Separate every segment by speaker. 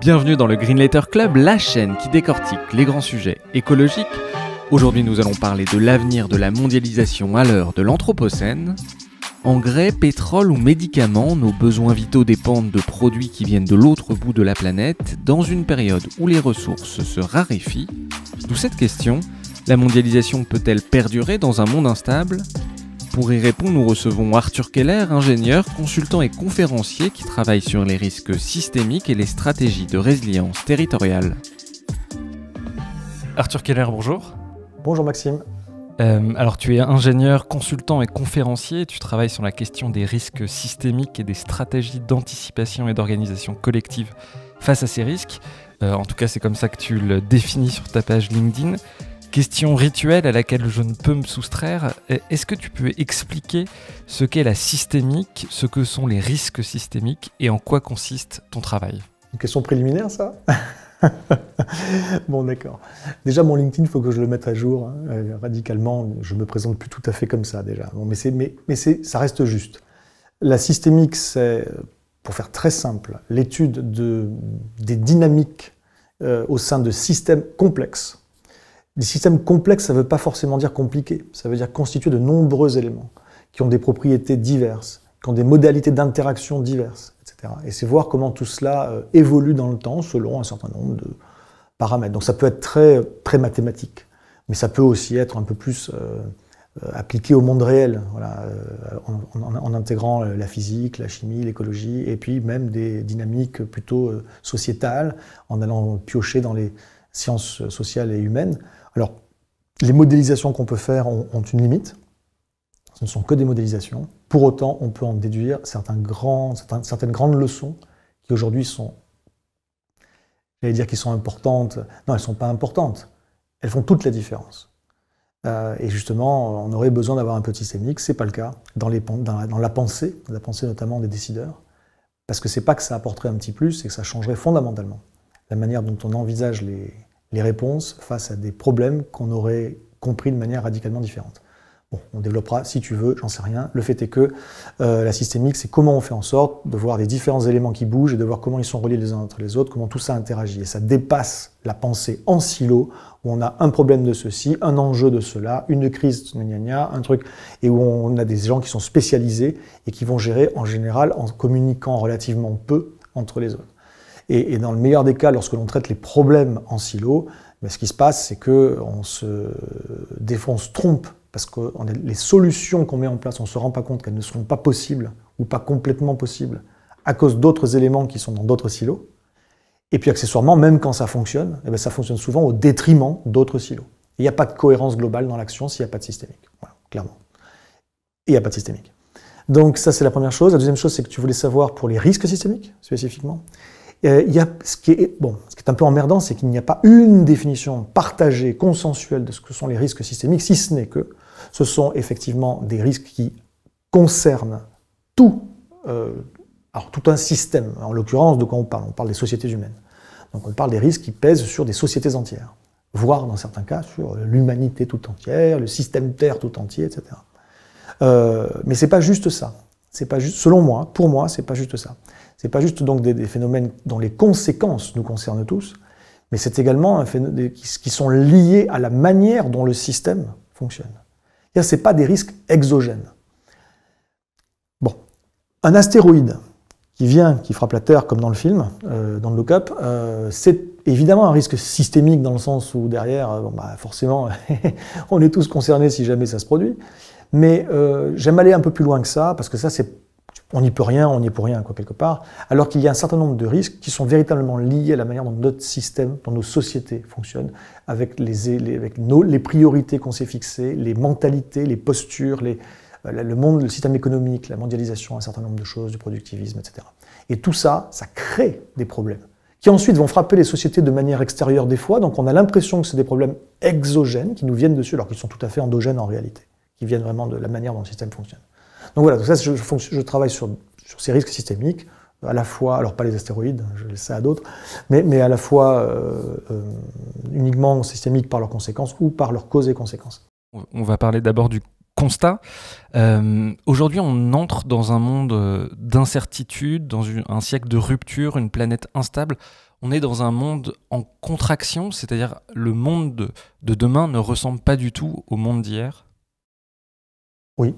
Speaker 1: Bienvenue dans le Green Letter Club, la chaîne qui décortique les grands sujets écologiques. Aujourd'hui, nous allons parler de l'avenir de la mondialisation à l'heure de l'Anthropocène. Engrais, pétrole ou médicaments, nos besoins vitaux dépendent de produits qui viennent de l'autre bout de la planète, dans une période où les ressources se raréfient. D'où cette question, la mondialisation peut-elle perdurer dans un monde instable pour y répondre, nous recevons Arthur Keller, ingénieur, consultant et conférencier qui travaille sur les risques systémiques et les stratégies de résilience territoriale. Arthur Keller, bonjour. Bonjour Maxime. Euh, alors tu es ingénieur, consultant et conférencier, tu travailles sur la question des risques systémiques et des stratégies d'anticipation et d'organisation collective face à ces risques. Euh, en tout cas c'est comme ça que tu le définis sur ta page LinkedIn. Question rituelle à laquelle je ne peux me soustraire, euh, est-ce que tu peux expliquer ce qu'est la systémique, ce que sont les risques systémiques et en quoi consiste ton travail Une question préliminaire ça
Speaker 2: bon, d'accord. Déjà, mon LinkedIn, il faut que je le mette à jour hein, euh, radicalement. Je me présente plus tout à fait comme ça déjà. mais ça reste juste. La systémique, c'est, euh, pour faire très simple, l'étude des dynamiques au sein de systèmes complexes des systèmes complexes, ça ne veut pas forcément dire compliqué, ça veut dire constitué de nombreux éléments qui ont des propriétés diverses, qui ont des modalités d'interaction diverses, etc. Et c'est voir comment tout cela euh, évolue dans le temps selon un certain nombre de paramètres. Donc ça peut être très, très mathématique, mais ça peut aussi être un peu plus euh, euh, appliqué au monde réel, voilà, en, intégrant la physique, la chimie, l'écologie, et puis même des dynamiques plutôt sociétales, en allant piocher dans les sciences sociales et humaines. Alors, les modélisations qu'on peut faire ont, une limite. Ce ne sont que des modélisations. Pour autant, on peut en déduire certains grands, certaines grandes leçons qui aujourd'hui sont, j'allais dire qu'ils sont importantes. Non, elles ne sont pas importantes. Elles font toute la différence. Euh, et justement, on aurait besoin d'avoir un petit Ce n'est pas le cas dans, la, pensée, dans la pensée notamment des décideurs, parce que c'est pas que ça apporterait un petit plus, c'est que ça changerait fondamentalement la manière dont on envisage les, les réponses face à des problèmes qu'on aurait compris de manière radicalement différente. Bon, on développera si tu veux, j'en sais rien. Le fait est que euh, la systémique, c'est comment on fait en sorte de voir les différents éléments qui bougent et de voir comment ils sont reliés les uns entre les autres, comment tout ça interagit. Et ça dépasse la pensée en silo, où on a un problème de ceci, un enjeu de cela, une crise de un truc, et où on a des gens qui sont spécialisés et qui vont gérer en général en communiquant relativement peu entre les autres. Et, dans le meilleur des cas, lorsque l'on traite les problèmes en silo, mais ben, ce qui se passe, c'est qu'on se, se trompe parce que les solutions qu'on met en place, on ne se rend pas compte qu'elles ne seront pas possibles ou pas complètement possibles à cause d'autres éléments qui sont dans d'autres silos. Et puis accessoirement, même quand ça fonctionne, eh ben, ça fonctionne souvent au détriment d'autres silos. Il n'y a pas de cohérence globale dans l'action s'il n'y a pas de systémique. Voilà, clairement. Il n'y a pas de systémique. Donc ça, c'est la première chose. La deuxième chose, c'est que tu voulais savoir pour les risques systémiques, spécifiquement. Euh, ce, qui est, bon, ce qui est un peu emmerdant, c'est qu'il n'y a pas une définition partagée, consensuelle de ce que sont les risques systémiques, si ce n'est que ce sont effectivement des risques qui concernent tout, euh, alors tout un système. En l'occurrence, de quoi on parle On parle des sociétés humaines. Donc on parle des risques qui pèsent sur des sociétés entières, voire dans certains cas sur l'humanité tout entière, le système Terre tout entier, etc. Euh, mais mais n'est pas juste ça. pas selon moi, pour moi, c'est pas juste ça n'est pas juste donc des, phénomènes dont les conséquences nous concernent tous, mais c'est également un phénomène qui, sont liés à la manière dont le système fonctionne. Ce n'est pas des risques exogènes. Bon, un astéroïde qui vient, qui frappe la Terre comme dans le film, euh, dans le look-up, euh, c'est évidemment un risque systémique dans le sens où derrière, euh, bah, forcément, on est tous concernés si jamais ça se produit. Mais j'aime aller un peu plus loin que ça, parce que ça, c'est on n'y peut rien, on n'y est pour rien, quoi, quelque part. Alors qu'il y a un certain nombre de risques qui sont véritablement liés à la manière dont notre système, dont nos sociétés fonctionnent, avec les, priorités qu'on s'est fixées, les mentalités, les postures, euh, le monde, le système économique, la mondialisation, un certain nombre de choses, du productivisme, etc. Et tout ça, ça crée des problèmes qui ensuite vont frapper les sociétés de manière extérieure des fois. Donc on a l'impression que c'est des problèmes exogènes qui nous viennent dessus alors qu'ils sont tout à fait endogènes en réalité, qui viennent vraiment de la manière dont le système fonctionne. Donc voilà, ça, je, je travaille sur, ces risques systémiques, à la fois, alors pas les astéroïdes, je laisse ça à d'autres, mais, à la fois euh, euh, uniquement systémiques par leurs conséquences ou par leurs causes et conséquences.
Speaker 1: On va parler d'abord du constat. Euh, aujourd'hui, on entre dans un monde d'incertitude, dans un siècle de rupture, une planète instable. On est dans un monde en contraction, c'est-à-dire le monde de, demain ne ressemble pas du tout au monde d'hier. Oui,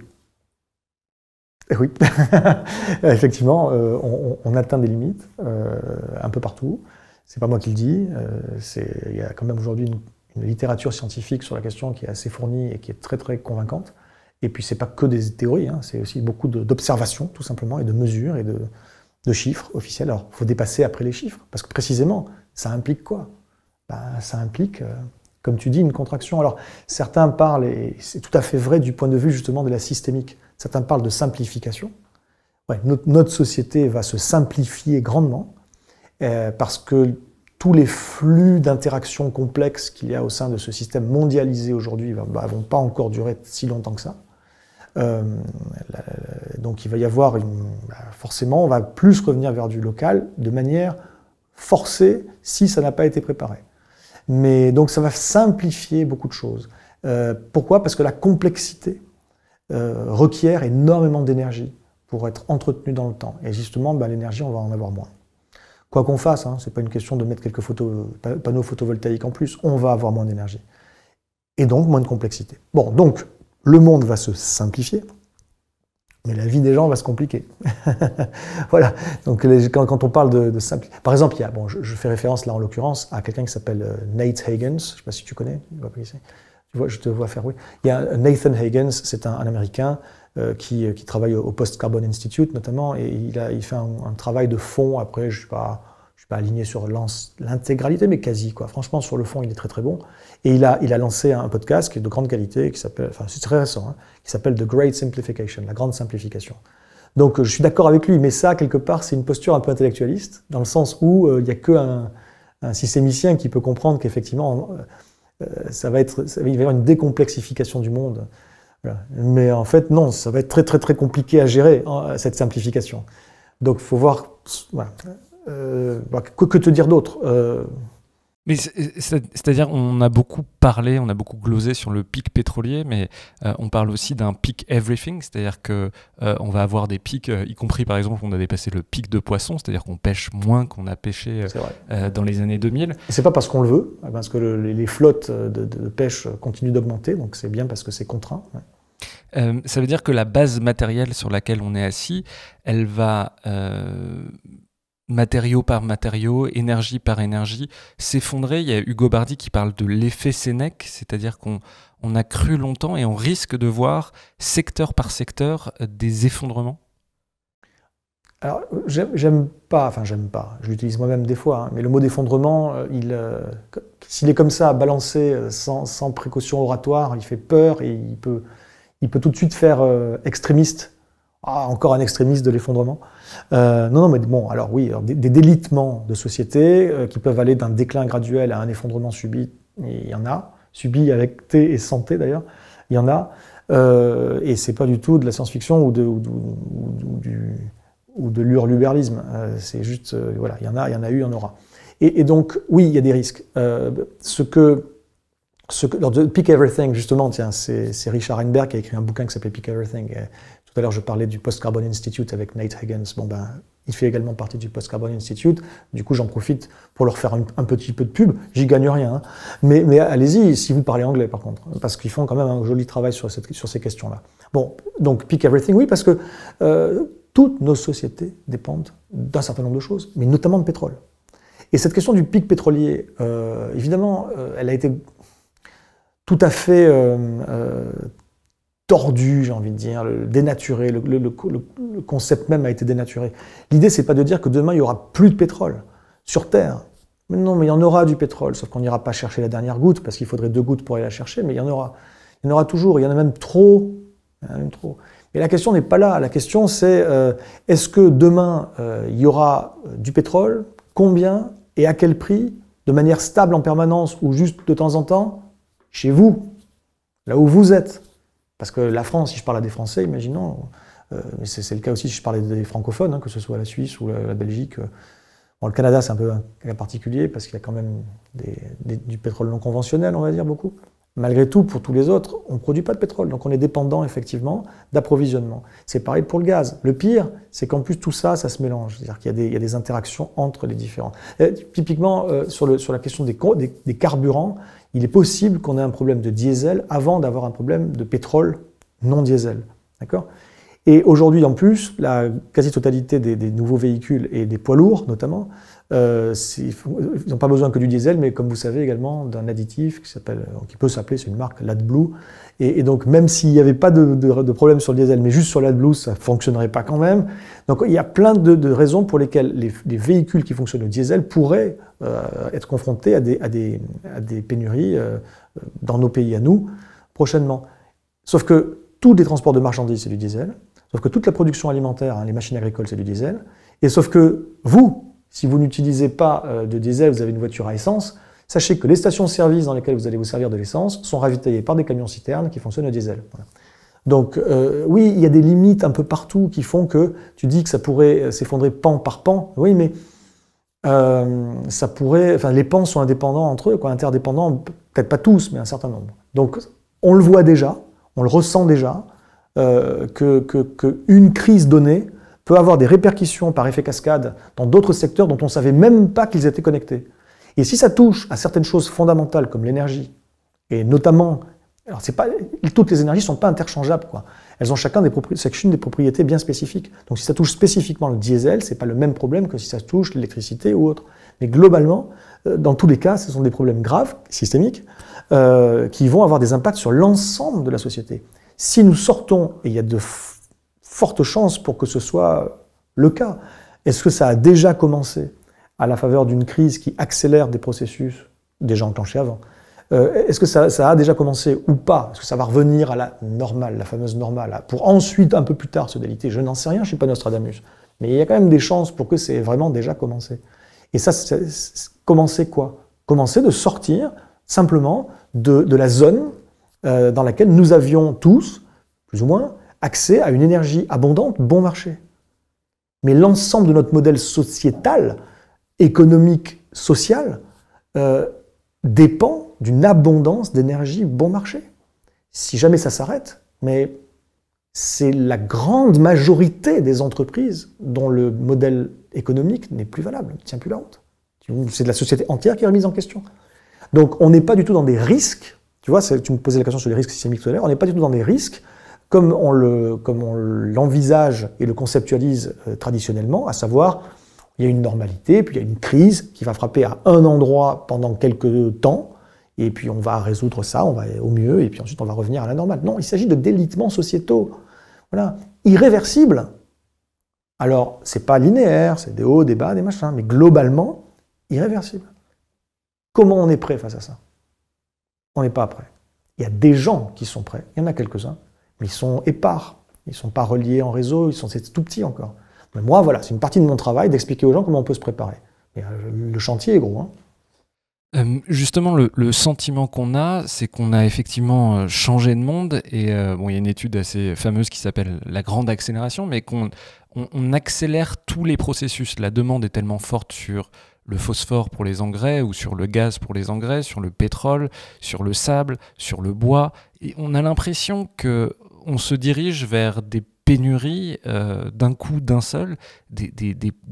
Speaker 2: Oui, euh, effectivement, euh, on, atteint des limites euh, un peu partout. C'est pas moi qui le dis. il y a quand même aujourd'hui une, littérature scientifique sur la question qui est assez fournie et qui est très très convaincante. Et puis c'est pas que des théories, hein, c'est aussi beaucoup d'observations tout simplement et de mesures et de, chiffres officiels. Alors il faut dépasser après les chiffres parce que précisément ça implique quoi ben, Ça implique comme tu dis, une contraction. Alors, certains parlent, et c'est tout à fait vrai du point de vue justement de la systémique. Certains parlent de simplification. notre, société va se simplifier grandement euh, parce que tous les flux d'interactions complexes qu'il y a au sein de ce système mondialisé aujourd'hui ne bah, vont pas encore durer si longtemps que ça. Euh, donc il va y avoir une, bah, forcément, on va plus revenir vers du local de manière forcée si ça n'a pas été préparé. Mais donc ça va simplifier beaucoup de choses. Euh, pourquoi Parce que la complexité euh, requiert énormément d'énergie pour être entretenu dans le temps. Et justement, bah, l'énergie, on va en avoir moins. Quoi qu'on fasse, hein, ce n'est pas une question de mettre quelques panneaux photovoltaïques en plus, on va avoir moins d'énergie. Et donc, moins de complexité. Bon, donc, le monde va se simplifier, mais la vie des gens va se compliquer. voilà. Donc, quand, on parle de, de Par exemple, il je, fais référence là en l'occurrence à quelqu'un qui s'appelle euh, Nate Hagens, je ne sais pas si tu connais, il va je te vois faire oui. Il y a Nathan Higgins, c'est un, Américain euh, euh, qui, travaille au Post Carbon Institute notamment, et il, a, il fait un, travail de fond. Après, je ne suis, pas aligné sur l'intégralité, mais quasi. Quoi. Franchement, sur le fond, il est très très bon. Et il a, il a lancé un podcast qui est de grande qualité, qui s'appelle, enfin, c'est très récent, hein, qui s'appelle The Great Simplification, la grande simplification. Donc euh, je suis d'accord avec lui, mais ça, quelque part, c'est une posture un peu intellectualiste, dans le sens où il n'y a qu'un un systémicien qui peut comprendre qu'effectivement, euh, ça va être, il va y avoir une décomplexification du monde. Mais en fait, non, ça va être très très très compliqué à gérer cette simplification. Donc, faut voir. Voilà. Euh, bah, que, te dire d'autre euh,
Speaker 1: mais c'est-à-dire, on a beaucoup parlé, on a beaucoup glosé sur le pic pétrolier, mais euh, on parle aussi d'un pic everything, c'est-à-dire que euh, on va avoir des pics, euh, y compris par exemple, on a dépassé le pic de poisson, c'est-à-dire qu'on pêche moins qu'on a pêché dans les années 2000.
Speaker 2: C'est pas parce qu'on le veut, eh ben, parce que les flottes de, pêche continuent d'augmenter, donc c'est bien parce que c'est contraint.
Speaker 1: ça veut dire que la base matérielle sur laquelle on est assis, elle va matériaux par matériau, énergie par énergie, s'effondrer. Il y a Hugo Bardi qui parle de l'effet Sénèque, c'est-à-dire qu'on a cru longtemps et on risque de voir secteur par secteur euh, des effondrements
Speaker 2: Alors, j'aime pas, enfin j'aime pas, J'utilise moi-même des fois, hein, mais le mot d'effondrement, euh, il, euh, s'il est comme ça, balancé sans, sans, précaution oratoire, il fait peur et il peut, il peut tout de suite faire extrémiste ah, encore un extrémiste de l'effondrement. Euh, non, non, mais bon, alors oui, des, délitements de société euh, qui peuvent aller d'un déclin graduel à un effondrement subi, il y en a, subi avec T et santé d'ailleurs, il y en a, euh, et c'est pas du tout de la science-fiction ou de, ou, de c'est juste, voilà, il y en a, il y en a eu, il y en aura. Et, donc, oui, il y a des risques. ce que ce que, alors de Pick Everything, justement, tiens, c'est Richard Heinberg qui a écrit un bouquin qui s'appelait Pick Everything. Tout à l'heure, je parlais du Post-Carbon Institute avec Nate Higgins. Bon, ben, il fait également partie du Post-Carbon Institute. Du coup, j'en profite pour leur faire un, petit peu de pub. J'y gagne rien. Hein. Mais, allez-y si vous parlez anglais, par contre, parce qu'ils font quand même un joli travail sur, ces questions-là. Bon, donc, pick everything, oui, parce que euh, toutes nos sociétés dépendent d'un certain nombre de choses, mais notamment de pétrole. Et cette question du pic pétrolier, euh, évidemment, euh, elle a été tout à fait tordu, j'ai envie de dire, le, dénaturé. Le, concept même a été dénaturé. L'idée, c'est pas de dire que demain, il y aura plus de pétrole sur Terre. Mais non, mais il y en aura du pétrole, sauf qu'on n'ira pas chercher la dernière goutte, parce qu'il faudrait deux gouttes pour aller la chercher, mais il y en aura. Il y en aura toujours, il y en a même trop. trop. Mais la question n'est pas là. La question, c'est euh, est-ce que demain, euh, il y aura euh, du pétrole Combien et à quel prix De manière stable en permanence ou juste de temps en temps Chez vous, là où vous êtes. Parce que la France, si je parle à des Français, imaginons, euh, c'est le cas aussi si je parlais des francophones, hein, que ce soit la Suisse ou la, Belgique. Euh. le Canada, c'est un peu un cas particulier parce qu'il y a quand même du pétrole non conventionnel, on va dire, beaucoup. Malgré tout, pour tous les autres, on ne produit pas de pétrole, donc on est dépendant effectivement d'approvisionnement. C'est pareil pour le gaz. Le pire, c'est qu'en plus tout ça, ça se mélange. C'est-à-dire qu'il y, a des interactions entre les différents. Euh, typiquement, sur, la question des carburants, il est possible qu'on ait un problème de diesel avant d'avoir un problème de pétrole non diesel. D'accord Et aujourd'hui, en plus, la quasi-totalité des, des, nouveaux véhicules et des poids lourds, notamment, euh, ils n'ont pas besoin que du diesel, mais comme vous savez également, d'un additif qui, euh, qui peut s'appeler, c'est une marque, l'AdBlue. Et, et, donc, même s'il n'y avait pas de, problème sur le diesel, mais juste sur l'AdBlue, ça ne fonctionnerait pas quand même. Donc, il y a plein de, raisons pour lesquelles les, véhicules qui fonctionnent au diesel pourraient euh, être confrontés à des, à des, pénuries dans nos pays à nous prochainement. Sauf que tous les transports de marchandises, c'est du diesel. Sauf que toute la production alimentaire, hein, les machines agricoles, c'est du diesel. Et sauf que vous, si vous n'utilisez pas euh, de diesel, vous avez une voiture à essence, sachez que les stations-service dans lesquelles vous allez vous servir de l'essence sont ravitaillées par des camions-citernes qui fonctionnent au diesel. Donc euh, oui, il y a des limites un peu partout qui font que tu dis que ça pourrait euh, s'effondrer pan par pan. Oui, mais ça pourrait, enfin les pans sont indépendants entre eux, quoi, interdépendants, peut-être pas tous, mais un certain nombre. Donc on le voit déjà, on le ressent déjà, que qu'une crise donnée peut avoir des répercussions par effet cascade dans d'autres secteurs dont on ne savait même pas qu'ils étaient connectés. Et si ça touche à certaines choses fondamentales comme l'énergie, et notamment, alors c'est pas, toutes les énergies ne sont pas interchangeables, quoi. Elles ont chacun des, propriétés, des propriétés bien spécifiques. Donc si ça touche spécifiquement le diesel, c'est pas le même problème que si ça touche l'électricité ou autre. Mais globalement, euh, dans tous les cas, ce sont des problèmes graves, systémiques, euh, qui vont avoir des impacts sur l'ensemble de la société. Si nous sortons, et il y a de fortes chances pour que ce soit le cas. Est-ce que ça a déjà commencé à la faveur d'une crise qui accélère des processus déjà enclenchés avant euh, Est-ce que ça, a déjà commencé ou pas Est-ce que ça va revenir à la normale, la fameuse normale, pour ensuite, un peu plus tard, se déliter Je n'en sais rien, je ne suis pas Nostradamus. Mais il y a quand même des chances pour que c'est vraiment déjà commencé. Et ça, c'est, commencer quoi Commencer de sortir simplement de, la zone euh, dans laquelle nous avions tous, plus ou moins, accès à une énergie abondante, bon marché. Mais l'ensemble de notre modèle sociétal, économique, social, euh, dépend d'une abondance d'énergie bon marché. Si jamais ça s'arrête, mais c'est la grande majorité des entreprises dont le modèle économique n'est plus valable, ne tient plus la route. C'est de la société entière qui est remise en question. Donc on n'est pas du tout dans des risques, tu vois, tu me posais la question sur les risques systémiques solaires. on n'est pas du tout dans des risques comme on, l'envisage et le conceptualise euh, traditionnellement, à savoir il y a une normalité, puis il y a une crise qui va frapper à un endroit pendant quelques temps, et puis on va résoudre ça, on va au mieux, et puis ensuite on va revenir à la normale. Non, il s'agit de délitements sociétaux, voilà, irréversibles. Alors, c'est pas linéaire, c'est des hauts, des bas, des machins, mais globalement, irréversible. Comment on est prêt face à ça On n'est pas prêt. Il y a des gens qui sont prêts, il y en a quelques-uns, mais ils sont épars, ils ne sont pas reliés en réseau, ils sont tout petits encore. Mais moi, voilà, c'est une partie de mon travail d'expliquer aux gens comment on peut se préparer. Euh, le chantier est gros. Hein.
Speaker 1: Euh, justement, le, sentiment qu'on a, c'est qu'on a effectivement euh, changé de monde. Et bon, il y a une étude assez fameuse qui s'appelle la grande accélération, mais qu'on accélère tous les processus. La demande est tellement forte sur le phosphore pour les engrais ou sur le gaz pour les engrais, sur le pétrole, sur le sable, sur le bois. Et on a l'impression que on se dirige vers des pénuries euh, d'un coup, d'un seul, des,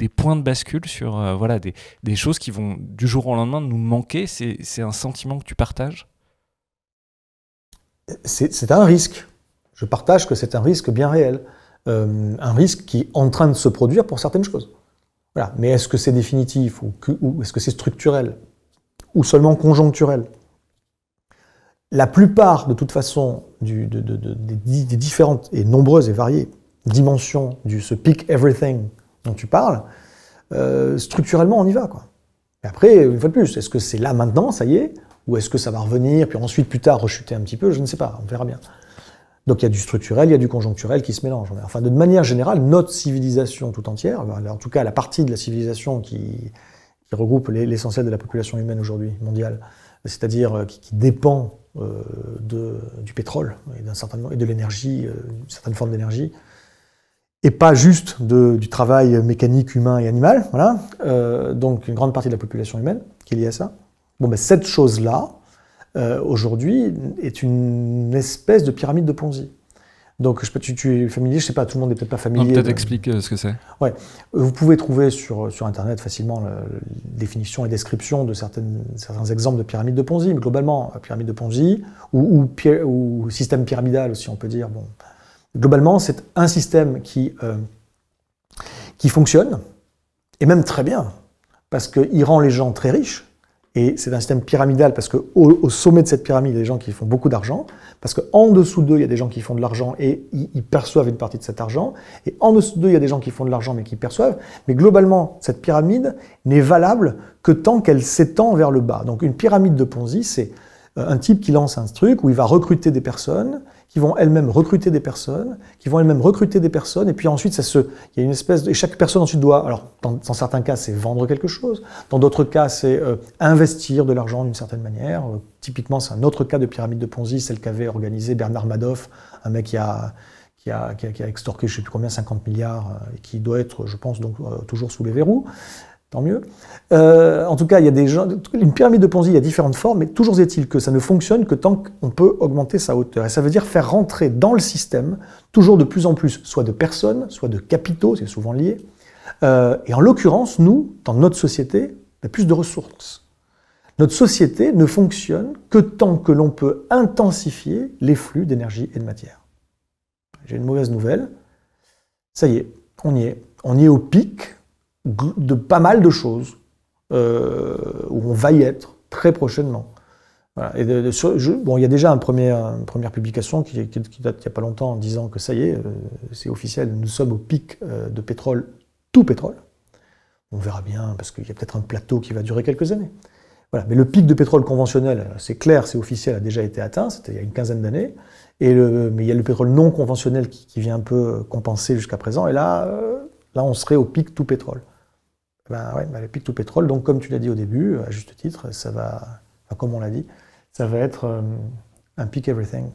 Speaker 1: points de bascule sur euh, voilà, des, choses qui vont du jour au lendemain nous manquer. C'est un sentiment que tu partages
Speaker 2: C'est un risque. Je partage que c'est un risque bien réel. Euh, un risque qui est en train de se produire pour certaines choses. Mais est-ce que c'est définitif ou est-ce que c'est structurel ou seulement conjoncturel la plupart, de toute façon, du, de, des, différentes et nombreuses et variées dimensions du ce pick everything dont tu parles, euh, structurellement, on y va. Quoi. Et après, une fois de plus, est-ce que c'est là maintenant, ça y est Ou est-ce que ça va revenir, puis ensuite, plus tard, rechuter un petit peu Je ne sais pas, on verra bien. Donc il y a du structurel, il y a du conjoncturel qui se mélange. Enfin, de manière générale, notre civilisation tout entière, en tout cas la partie de la civilisation qui, regroupe l'essentiel de la population humaine aujourd'hui, mondiale, c'est-à-dire euh, qui, qui dépend euh, de, du pétrole et, et de l'énergie, euh, une certaine forme d'énergie, et pas juste du travail mécanique, humain et animal. Voilà. Euh, donc une grande partie de la population humaine qui est liée à ça. Bon, ben, cette chose-là, aujourd'hui, est une espèce de pyramide de Ponzi. Donc, je, tu, tu es familier, je sais pas, tout le monde n'est peut-être pas familier. Peut-être euh, euh, ce que c'est. Ouais. Euh, vous pouvez trouver sur, sur Internet facilement la définition et description de certaines, certains exemples de pyramides de Ponzi, mais globalement, pyramide de Ponzi, ou, système pyramidal, si on peut dire. Bon. Globalement, c'est un système qui, qui fonctionne, et même très bien, parce qu'il rend les gens très riches, et c'est un système pyramidal parce qu'au au sommet de cette pyramide, il y a des gens qui font beaucoup d'argent, parce qu'en dessous d'eux, il y a des gens qui font de l'argent et ils, perçoivent une partie de cet argent, et en dessous d'eux, il y a des gens qui font de l'argent mais qui perçoivent. Mais globalement, cette pyramide n'est valable que tant qu'elle s'étend vers le bas. Donc une pyramide de Ponzi, c'est euh, un type qui lance un truc où il va recruter des personnes, qui vont elles-mêmes recruter des personnes, qui vont elles-mêmes recruter des personnes, et puis ensuite, ça il y a une espèce de, chaque personne ensuite doit, alors dans, certains cas, c'est vendre quelque chose, dans d'autres cas, c'est euh, investir de l'argent d'une certaine manière. Euh, typiquement, c'est un autre cas de pyramide de Ponzi, celle qu'avait organisé Bernard Madoff, un mec qui a, qui a, qui a, extorqué, je ne sais plus combien, 50 milliards, euh, et qui doit être, je pense, donc toujours sous les verrous tant mieux. Euh, en tout cas, il y a des gens, une pyramide de Ponzi, il y a différentes formes, mais toujours est-il que ça ne fonctionne que tant qu'on peut augmenter sa hauteur. Et ça veut dire faire rentrer dans le système toujours de plus en plus, soit de personnes, soit de capitaux, c'est souvent lié. Euh, et en l'occurrence, nous, dans notre société, on a plus de ressources. Notre société ne fonctionne que tant que l'on peut intensifier les flux d'énergie et de matière. J'ai une mauvaise nouvelle. Ça y est, on y est. On y est au pic de pas mal de choses euh, où on va y être très prochainement. Voilà. Et bon, il y a déjà une première publication qui, date il n'y a pas longtemps en disant que ça y est, euh, c'est officiel, nous sommes au pic euh, de pétrole, tout pétrole. On verra bien, parce qu'il y a peut-être un plateau qui va durer quelques années. Voilà. Mais le pic de pétrole conventionnel, c'est clair, c'est officiel, a déjà été atteint, c'était il y a une quinzaine d'années. Et le, mais il y a le pétrole non conventionnel qui, qui vient un peu compenser jusqu'à présent. Et là, là, on serait au pic tout pétrole ben ouais, bah, le pic tout pétrole, donc comme tu l'as dit au début, à juste titre, ça va, comme on l'a dit, ça va être euh, un pic everything.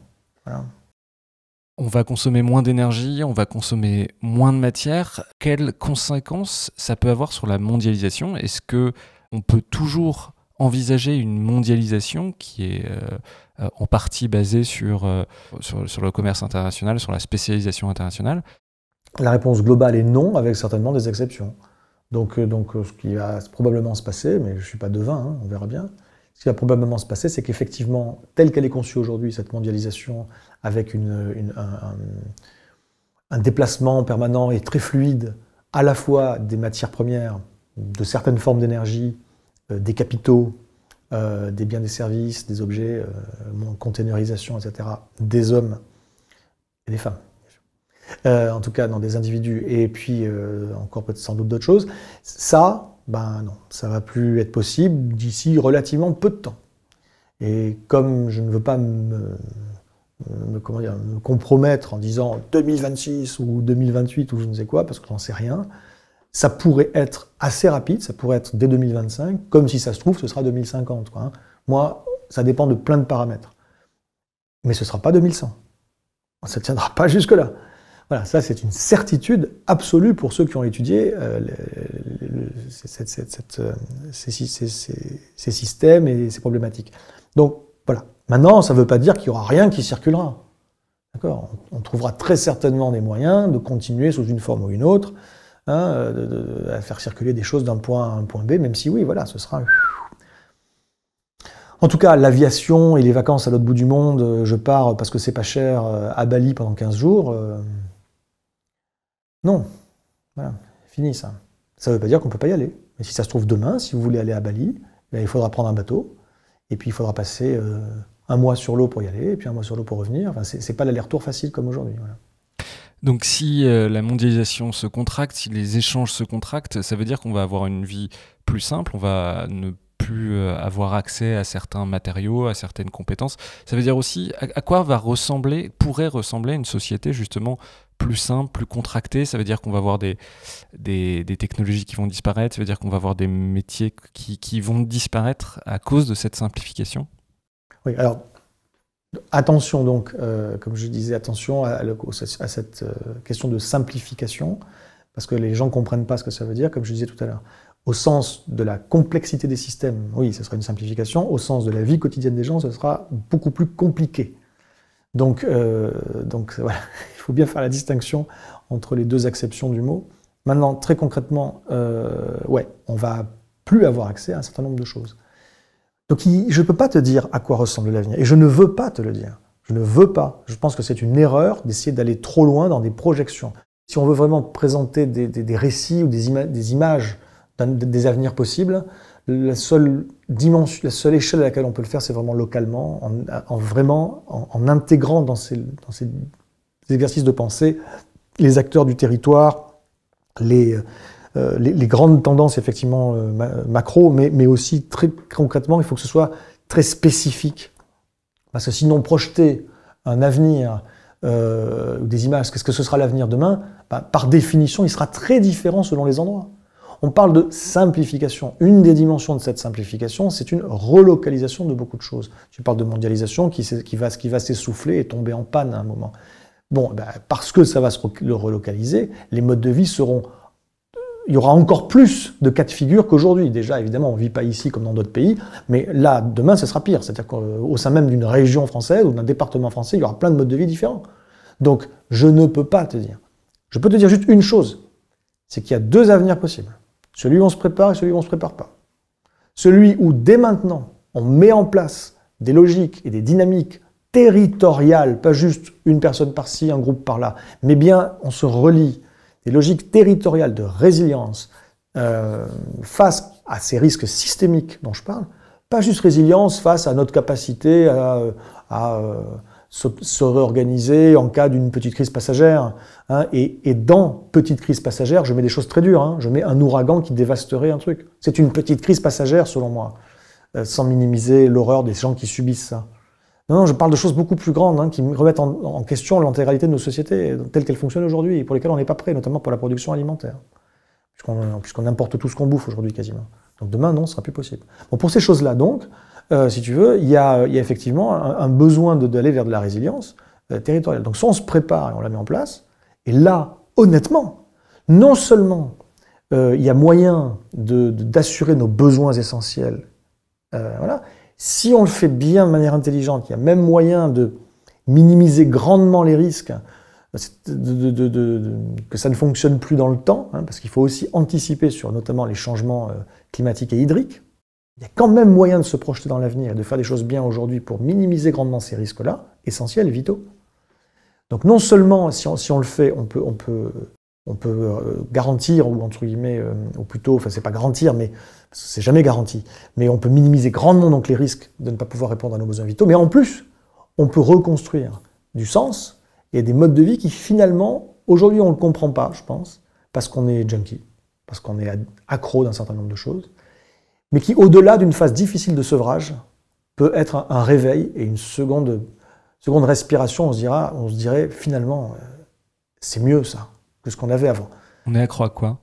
Speaker 1: On va consommer moins d'énergie, on va consommer moins de matière. Quelles conséquences ça peut avoir sur la mondialisation Est-ce que on peut toujours envisager une mondialisation qui est euh, euh, en partie basée sur, sur le commerce international, sur la spécialisation internationale
Speaker 2: La réponse globale est non, avec certainement des exceptions. Donc, euh, euh, ce qui va probablement se passer, mais je ne suis pas devin, hein, on verra bien, ce qui va probablement se passer, c'est qu'effectivement, telle qu'elle est conçue aujourd'hui, cette mondialisation, avec un, déplacement permanent et très fluide, à la fois des matières premières, de certaines formes d'énergie, euh, des capitaux, des biens, des services, des objets, euh, containerisation, etc., des hommes et des femmes. Euh, en tout cas dans des individus, et puis euh, encore peut-être sans doute d'autres choses, ça, ben non, ça va plus être possible d'ici relativement peu de temps. Et comme je ne veux pas me, comment dire, me compromettre en disant 2026 ou 2028 ou je ne sais quoi, parce que n'en sais rien, ça pourrait être assez rapide, ça pourrait être dès 2025, comme si ça se trouve, ce sera 2050. Hein. Moi, ça dépend de plein de paramètres. Mais ce ne sera pas 2100. Ça ne tiendra pas jusque-là. Voilà, ça c'est une certitude absolue pour ceux qui ont étudié ces, systèmes et ces problématiques. Donc voilà, maintenant ça ne veut pas dire qu'il n'y aura rien qui circulera. D'accord on, trouvera très certainement des moyens de continuer sous une forme ou une autre hein, à faire circuler des choses d'un point A à un point B, même si oui, voilà, ce sera... En tout cas, l'aviation et les vacances à l'autre bout du monde, euh, je pars parce que c'est pas cher euh, à Bali pendant 15 jours. Euh, non. Voilà, fini ça. Ça ne veut pas dire qu'on ne peut pas y aller. Mais si ça se trouve demain, si vous voulez aller à Bali, ben, il faudra prendre un bateau, et puis il faudra passer euh, un mois sur l'eau pour y aller, et puis un mois sur l'eau pour revenir. Enfin, ce n'est pas l'aller-retour facile comme aujourd'hui.
Speaker 1: Donc si euh, la mondialisation se contracte, si les échanges se contractent, ça veut dire qu'on va avoir une vie plus simple, on va ne plus euh, avoir accès à certains matériaux, à certaines compétences. Ça veut dire aussi à quoi va ressembler, pourrait ressembler une société justement plus simple, plus contracté. Ça veut dire qu'on va avoir des, des, technologies qui vont disparaître, ça veut dire qu'on va avoir des métiers qui, vont disparaître à cause de cette simplification
Speaker 2: Oui, alors attention donc, euh, comme je disais, attention à, cette euh, question de simplification, parce que les gens ne comprennent pas ce que ça veut dire, comme je disais tout à l'heure. Au sens de la complexité des systèmes, oui, ce sera une simplification. Au sens de la vie quotidienne des gens, ce sera beaucoup plus compliqué. Donc, euh, donc voilà faut bien faire la distinction entre les deux acceptions du mot. Maintenant, très concrètement, euh, ouais, on va plus avoir accès à un certain nombre de choses. Donc je ne peux pas te dire à quoi ressemble l'avenir, et je ne veux pas te le dire. Je ne veux pas. Je pense que c'est une erreur d'essayer d'aller trop loin dans des projections. Si on veut vraiment présenter des, récits ou des, images des images des avenirs possibles, la seule dimension, la seule échelle à laquelle on peut le faire, c'est vraiment localement, en, vraiment en, en, intégrant dans ces, dans ces des exercices de pensée, les acteurs du territoire, les, euh, les, grandes tendances effectivement euh, macro, mais, mais aussi très concrètement, il faut que ce soit très spécifique. Parce que sinon, projeter un avenir euh, ou des images, qu'est-ce que ce sera l'avenir demain ben, Par définition, il sera très différent selon les endroits. On parle de simplification. Une des dimensions de cette simplification, c'est une relocalisation de beaucoup de choses. Tu parles de mondialisation qui, qui va, qui va s'essouffler et tomber en panne à un moment. Bon, ben, parce que ça va se relocaliser, les modes de vie seront il y aura encore plus de cas de figure qu'aujourd'hui. Déjà, évidemment, on ne vit pas ici comme dans d'autres pays, mais là, demain, ce sera pire. C'est-à-dire qu'au sein même d'une région française ou d'un département français, il y aura plein de modes de vie différents. Donc, je ne peux pas te dire. Je peux te dire juste une chose, c'est qu'il y a deux avenirs possibles. Celui où on se prépare et celui où on ne se prépare pas. Celui où, dès maintenant, on met en place des logiques et des dynamiques Territorial, pas juste une personne par-ci, un groupe par-là, mais bien on se relie. Des logiques territoriales de résilience euh, face à ces risques systémiques dont je parle, pas juste résilience face à notre capacité à, euh, se, réorganiser en cas d'une petite crise passagère. Hein. et, dans petite crise passagère, je mets des choses très dures. Hein. je mets un ouragan qui dévasterait un truc. C'est une petite crise passagère, selon moi, euh, sans minimiser l'horreur des gens qui subissent ça. Non, non, je parle de choses beaucoup plus grandes hein, qui remettent en, question l'intégralité de nos sociétés telles qu'elles fonctionnent aujourd'hui et pour lesquelles on n'est pas prêt, notamment pour la production alimentaire, puisqu'on importe tout ce qu'on bouffe aujourd'hui quasiment. Donc demain, non, ce sera plus possible. pour ces choses-là, donc, euh, si tu veux, il y a, effectivement un, besoin d'aller vers de la résilience euh, territoriale. Donc soit on se prépare et on la met en place, et là, honnêtement, non seulement euh, il y a moyen d'assurer nos besoins essentiels, voilà, si on le fait bien de manière intelligente, il y a même moyen de minimiser grandement les risques euh, de, que ça ne fonctionne plus dans le temps, hein, parce qu'il faut aussi anticiper sur notamment les changements euh, climatiques et hydriques. Il y a quand même moyen de se projeter dans l'avenir et de faire des choses bien aujourd'hui pour minimiser grandement ces risques-là, essentiels vitaux. Donc non seulement si on, si on le fait, on peut, on peut on peut euh, garantir, ou entre guillemets, euh, ou plutôt, enfin c'est pas garantir, mais c'est jamais garanti, mais on peut minimiser grandement donc les risques de ne pas pouvoir répondre à nos besoins vitaux, mais en plus, on peut reconstruire du sens et des modes de vie qui finalement, aujourd'hui on ne le comprend pas, je pense, parce qu'on est junkie, parce qu'on est accro d'un certain nombre de choses, mais qui au-delà d'une phase difficile de sevrage, peut être un, réveil et une seconde, seconde respiration, on se, dira, on se dirait finalement, euh, c'est mieux ça ce qu'on avait avant.
Speaker 1: On est accro à quoi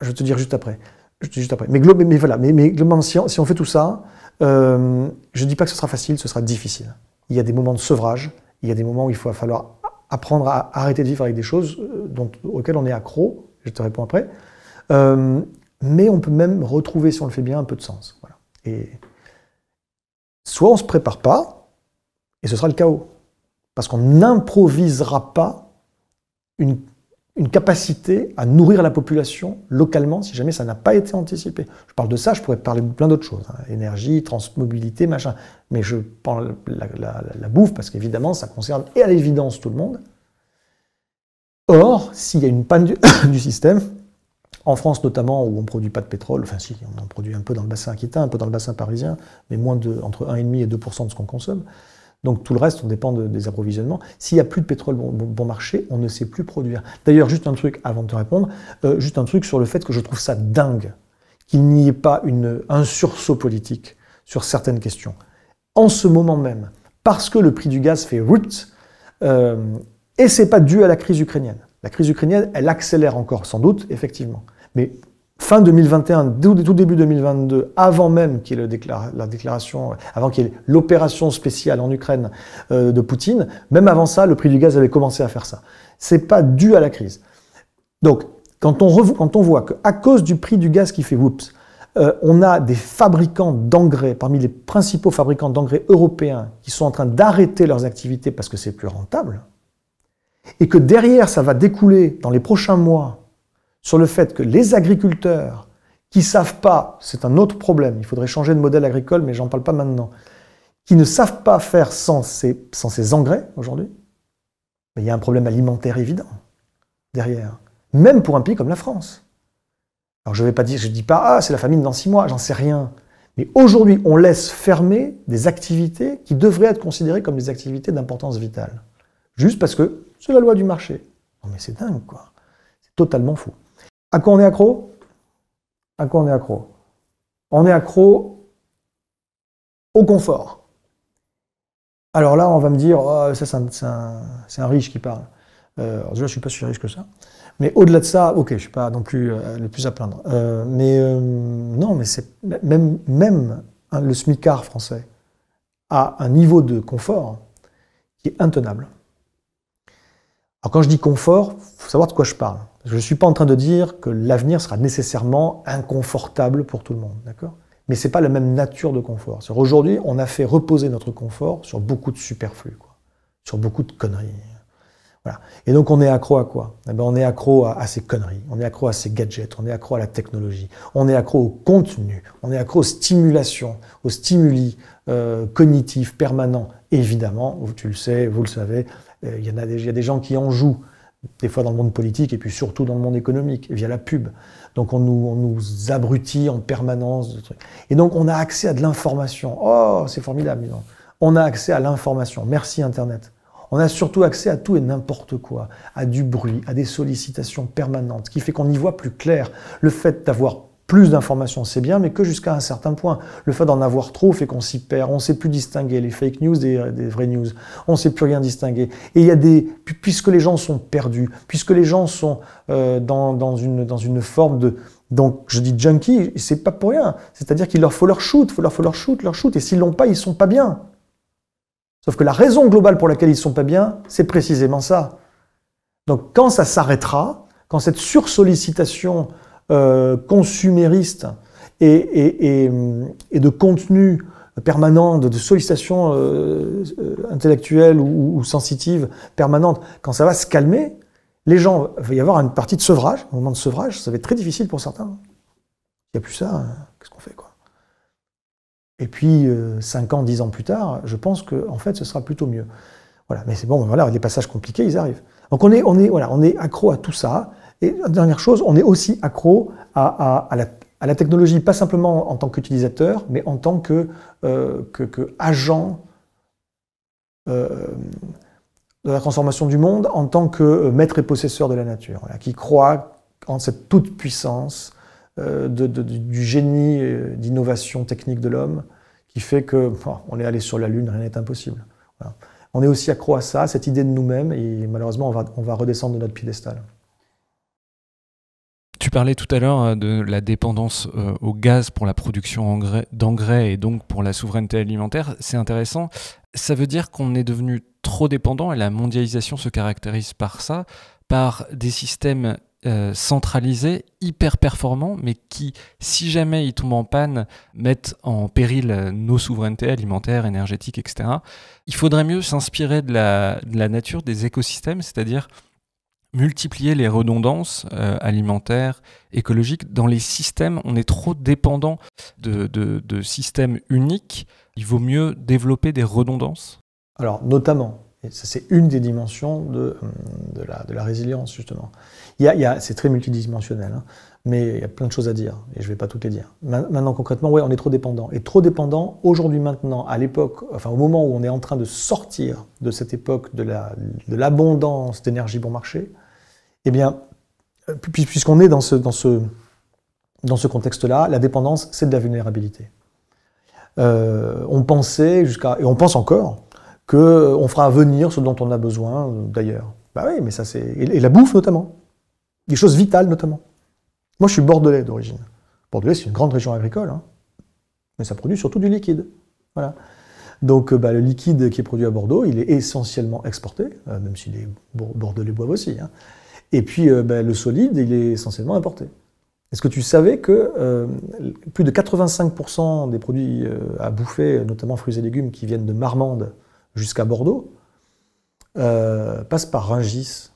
Speaker 2: Je vais te dire juste après. Je juste après. Mais, mais voilà, mais, mais globalement, si on, si on, fait tout ça, euh, je ne dis pas que ce sera facile, ce sera difficile. Il y a des moments de sevrage, il y a des moments où il va falloir apprendre à arrêter de vivre avec des choses euh, dont, auxquelles on est accro, je te réponds après. Euh, mais on peut même retrouver, si on le fait bien, un peu de sens. Voilà. Et soit on ne se prépare pas, et ce sera le chaos. Parce qu'on n'improvisera pas une une capacité à nourrir la population localement si jamais ça n'a pas été anticipé. Je parle de ça, je pourrais parler de plein d'autres choses, hein. énergie, transmobilité, machin. Mais je parle la, bouffe parce qu'évidemment ça concerne et à l'évidence tout le monde. Or, s'il y a une panne du, système, en France notamment où on ne produit pas de pétrole, enfin si, on en produit un peu dans le bassin aquitain, un peu dans le bassin parisien, mais moins de entre 1,5 et 2% de ce qu'on consomme, donc tout le reste, on dépend des approvisionnements. S'il n'y a plus de pétrole bon, marché, on ne sait plus produire. D'ailleurs, juste un truc avant de te répondre, euh, juste un truc sur le fait que je trouve ça dingue qu'il n'y ait pas une, un sursaut politique sur certaines questions. En ce moment même, parce que le prix du gaz fait route, et euh, et c'est pas dû à la crise ukrainienne. La crise ukrainienne, elle accélère encore, sans doute, effectivement. Mais fin 2021, tout, début 2022, avant même qu'il y ait la déclaration, avant qu'il ait l'opération spéciale en Ukraine euh, de Poutine, même avant ça, le prix du gaz avait commencé à faire ça. C'est pas dû à la crise. Donc, quand on, quand on voit qu'à cause du prix du gaz qui fait oups euh, », on a des fabricants d'engrais, parmi les principaux fabricants d'engrais européens, qui sont en train d'arrêter leurs activités parce que c'est plus rentable, et que derrière, ça va découler dans les prochains mois sur le fait que les agriculteurs qui ne savent pas, c'est un autre problème, il faudrait changer de modèle agricole, mais j'en parle pas maintenant, qui ne savent pas faire sans ces, engrais aujourd'hui, il y a un problème alimentaire évident derrière, même pour un pays comme la France. Alors je ne vais pas dire, je dis pas ah c'est la famine dans six mois, j'en sais rien. Mais aujourd'hui, on laisse fermer des activités qui devraient être considérées comme des activités d'importance vitale, juste parce que c'est la loi du marché. Non mais c'est dingue quoi, c'est totalement faux. À quoi on est accro À quoi on est accro On est accro au confort. Alors là, on va me dire, oh, ça c'est un, riche qui parle. Euh, déjà, je ne suis pas si riche que ça. Mais au-delà de ça, ok, je ne suis pas non plus euh, le plus à plaindre. Euh, mais non, mais c'est même, même hein, le smicard français a un niveau de confort qui est intenable quand je dis confort, il faut savoir de quoi je parle. je ne suis pas en train de dire que l'avenir sera nécessairement inconfortable pour tout le monde, d'accord Mais ce n'est pas la même nature de confort. Aujourd'hui, on a fait reposer notre confort sur beaucoup de superflu, quoi. sur beaucoup de conneries. Voilà. Et donc on est accro à quoi eh ben, On est accro à, ces conneries, on est accro à ces gadgets, on est accro à la technologie, on est accro au contenu, on est accro aux stimulations, aux stimuli euh, cognitifs permanents. Évidemment, tu le sais, vous le savez, euh, il y, en a des, des gens qui en jouent, des fois dans le monde politique et puis surtout dans le monde économique, via la pub. Donc on nous, on nous abrutit en permanence de trucs. Et donc on a accès à de l'information. Oh, c'est formidable, non On a accès à l'information. Merci Internet. On a surtout accès à tout et n'importe quoi, à du bruit, à des sollicitations permanentes, qui fait qu'on y voit plus clair. Le fait d'avoir plus d'informations, c'est bien, mais que jusqu'à un certain point. Le fait d'en avoir trop fait qu'on s'y perd. On ne sait plus distinguer les fake news des, euh, vraies news. On ne sait plus rien distinguer. Et il y a des, puisque les gens sont perdus, puisque les gens sont euh, dans, une, dans une forme de, donc je dis junkie, c'est pas pour rien. C'est-à-dire qu'il leur faut leur shoot, faut leur faut leur shoot, leur shoot. Et s'ils l'ont pas, ils sont pas bien. Sauf que la raison globale pour laquelle ils sont pas bien, c'est précisément ça. Donc quand ça s'arrêtera, quand cette sursollicitation euh, consumériste et, de contenu permanent, de, de sollicitation euh, euh, intellectuelle ou, ou, sensitive permanente, quand ça va se calmer, les gens, il va y avoir une partie de sevrage, un moment de sevrage, ça va être très difficile pour certains. Il n'y a plus ça, hein. qu'est-ce qu'on fait quoi Et puis, cinq 5 ans, 10 ans plus tard, je pense que en fait, ce sera plutôt mieux. Voilà, mais c'est bon, voilà, les passages compliqués, ils arrivent. Donc on est, on est, voilà, on est accro à tout ça, et dernière chose, on est aussi accro à, la, technologie, pas simplement en tant qu'utilisateur, mais en tant que, euh, euh, de la transformation du monde, en tant que euh, maître et possesseur de la nature, qui croit en cette toute puissance du génie d'innovation technique de l'homme, qui fait que on est allé sur la Lune, rien n'est impossible. On est aussi accro à ça, cette idée de nous-mêmes, et malheureusement, on va, on va redescendre de notre piédestal.
Speaker 1: Tu parlais tout à l'heure euh, de la dépendance euh, au gaz pour la production d'engrais et donc pour la souveraineté alimentaire. C'est intéressant. Ça veut dire qu'on est devenu trop dépendant et la mondialisation se caractérise par ça, par des systèmes euh, centralisés, hyper performants, mais qui, si jamais ils tombent en panne, mettent en péril nos souverainetés alimentaires, énergétiques, etc. Il faudrait mieux s'inspirer de la, de la nature, des écosystèmes, c'est-à-dire multiplier les redondances euh, alimentaires, écologiques. Dans les systèmes, on est trop dépendant de, de, systèmes uniques. Il vaut mieux développer des redondances.
Speaker 2: Alors, notamment, et ça c'est une des dimensions de, euh, de la, la, résilience, justement. Il, il c'est très multidimensionnel. Hein. Mais il y a plein de choses à dire et je ne vais pas toutes les dire. Maintenant, concrètement, oui, on est trop dépendant. Et trop dépendant, aujourd'hui, maintenant, à l'époque, enfin, au moment où on est en train de sortir de cette époque de l'abondance la, d'énergie bon marché, eh bien, euh, puisqu'on est dans ce, dans ce, dans ce contexte-là, la dépendance, c'est de la vulnérabilité. Euh, on pensait jusqu'à, et on pense encore, qu'on euh, fera venir ce dont on a besoin d'ailleurs. Bah oui, mais ça c'est. Et la bouffe notamment. Des choses vitales notamment. Moi, je suis bordelais d'origine. Bordelais, c'est une grande région agricole, hein. mais ça produit surtout du liquide. Voilà. Donc, euh, bah, le liquide qui est produit à Bordeaux, il est essentiellement exporté, euh, même si les bordelais boivent aussi. Hein. Et puis, euh, bah, le solide, il est essentiellement importé. Est-ce que tu savais que plus de 85% des produits à bouffer, notamment fruits et légumes, qui viennent de Marmande jusqu'à Bordeaux, passent par Rungis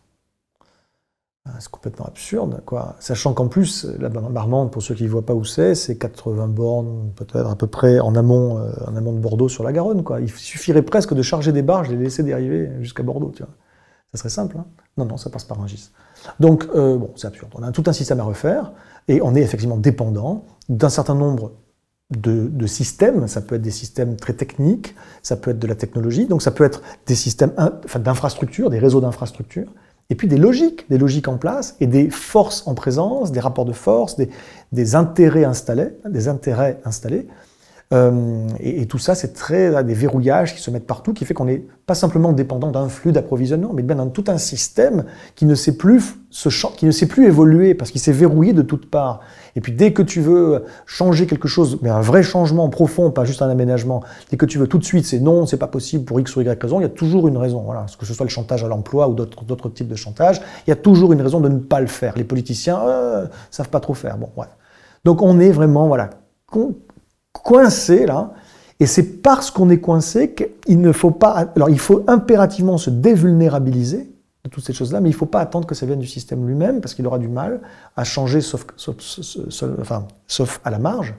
Speaker 2: ah, c'est complètement absurde, quoi. Sachant qu'en plus, la Marmande, pour ceux qui ne voient pas où c'est, c'est 80 bornes, peut-être à peu près en amont, euh, en amont de Bordeaux sur la Garonne, quoi. Il suffirait presque de charger des barges et les laisser dériver jusqu'à Bordeaux, tu vois. Ça serait simple, hein. Non, non, ça passe par Rungis. Donc, euh, bon, c'est absurde. On a tout un système à refaire et on est effectivement dépendant d'un certain nombre de, de, systèmes. Ça peut être des systèmes très techniques, ça peut être de la technologie, donc ça peut être des systèmes enfin, d'infrastructures, des réseaux d'infrastructures et puis des logiques, des logiques en place et des forces en présence, des rapports de force, des, intérêts installés, des intérêts installés hein, euh, et, tout ça, c'est très des verrouillages qui se mettent partout, qui fait qu'on n'est pas simplement dépendant d'un flux d'approvisionnement, mais bien d'un tout un système qui ne sait plus se qui ne sait plus évoluer parce qu'il s'est verrouillé de toutes parts. Et puis dès que tu veux changer quelque chose, mais un vrai changement profond, pas juste un aménagement, dès que tu veux tout de suite, c'est non, c'est pas possible pour X ou Y raison, il y a toujours une raison. Voilà, que ce soit le chantage à l'emploi ou d'autres types de chantage, il y a toujours une raison de ne pas le faire. Les politiciens ne euh, savent pas trop faire. Bon, Donc on est vraiment voilà coincé là. Et c'est parce qu'on est coincé qu'il ne faut pas. Alors, il faut impérativement se dévulnérabiliser de toutes ces choses-là, mais il ne faut pas attendre que ça vienne du système lui-même, parce qu'il aura du mal à changer, sauf, à la marge.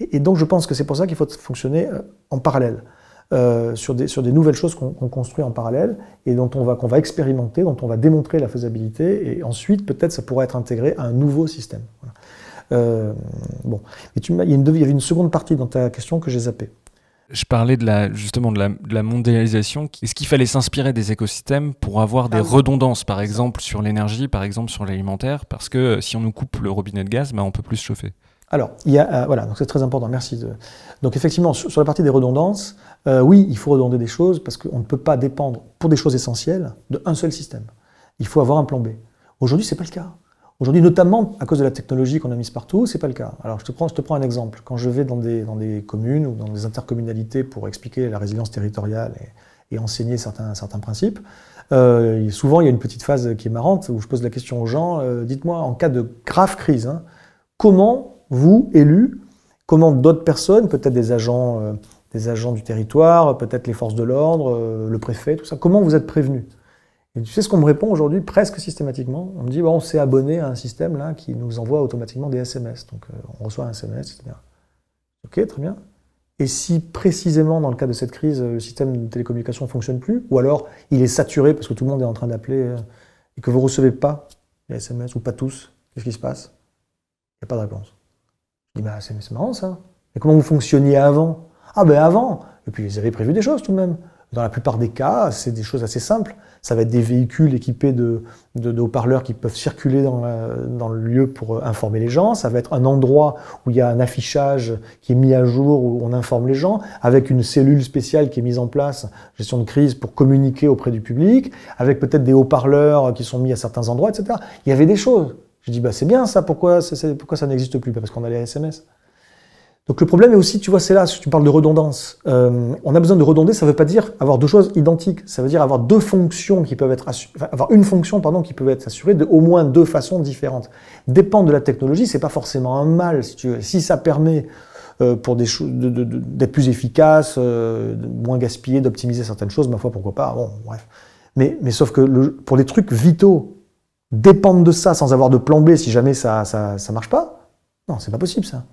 Speaker 2: Et, donc, je pense que c'est pour ça qu'il faut fonctionner euh, en parallèle. Euh, sur, des, sur des nouvelles choses qu'on construit en parallèle et dont on va, qu'on va expérimenter, dont on va démontrer la faisabilité, et ensuite peut-être ça pourra être intégré à un nouveau système.
Speaker 1: Euh, bon, tu, il, y une, avait une seconde partie dans ta question que j'ai zappée. Je parlais de la, justement de la, mondialisation. Est-ce qu'il fallait s'inspirer des écosystèmes pour avoir des redondances, par exemple sur l'énergie, par exemple sur l'alimentaire Parce que si on nous coupe le robinet de gaz, on bah, on peut plus se chauffer.
Speaker 2: Alors, il euh, voilà, donc c'est très important, merci. De... Donc effectivement, sur, la partie des redondances, euh, oui, il faut redonder des choses parce qu'on ne peut pas dépendre, pour des choses essentielles, d'un seul système. Il faut avoir un plan B. Aujourd'hui, ce n'est pas le cas. Aujourd'hui, notamment à cause de la technologie qu'on a mise partout, ce n'est pas le cas. Alors je te prends, je te prends un exemple. Quand je vais dans des, dans des communes ou dans des intercommunalités pour expliquer la résilience territoriale et, enseigner certains, certains principes, euh, souvent il y a une petite phase qui est marrante où je pose la question aux gens, euh, dites-moi, en cas de grave crise, hein, comment vous, élus, comment d'autres personnes, peut-être des agents, euh, des agents du territoire, peut-être les forces de l'ordre, le préfet, tout ça, comment vous êtes prévenus et tu sais ce qu'on me répond aujourd'hui presque systématiquement On me dit, bon, on s'est abonné à un système là qui nous envoie automatiquement des SMS. Donc euh, on reçoit un SMS, etc. Ok, très bien. Et si précisément dans le cas de cette crise, le système de télécommunication ne fonctionne plus, ou alors il est saturé parce que tout le monde est en train d'appeler euh, et que vous ne recevez pas les SMS, ou pas tous, qu'est-ce qui se passe Il n'y a pas de réponse. Je dis, bah, c'est marrant ça. Mais comment vous fonctionniez avant Ah ben avant Et puis ils avaient prévu des choses tout de même. Dans la plupart des cas, c'est des choses assez simples. Ça va être des véhicules équipés de, haut-parleurs qui peuvent circuler dans, le lieu pour euh, informer les gens. Ça va être un endroit où il y a un affichage qui est mis à jour, où on informe les gens, avec une cellule spéciale qui est mise en place, gestion de crise, pour communiquer auprès du public, avec peut-être des haut-parleurs euh, qui sont mis à certains endroits, etc. Il y avait des choses. Je dis, bah, c'est bien ça, pourquoi, pourquoi ça n'existe plus Parce qu'on a les SMS. Donc le problème est aussi, tu vois, c'est là, si tu parles de redondance, euh, on a besoin de redonder, ça ne veut pas dire avoir deux choses identiques, ça veut dire avoir deux fonctions qui peuvent être avoir une fonction pardon, qui peut être assurée de au moins deux façons différentes. Dépendre de la technologie, c'est pas forcément un mal, si, tu si ça permet euh, pour des d'être plus efficace, euh, moins gaspiller, d'optimiser certaines choses, ma foi, pourquoi pas, bon, bref. Mais, mais sauf que pour les trucs vitaux, dépendre de ça sans avoir de plan B si jamais ça ça, ça marche pas, non, c'est pas possible ça.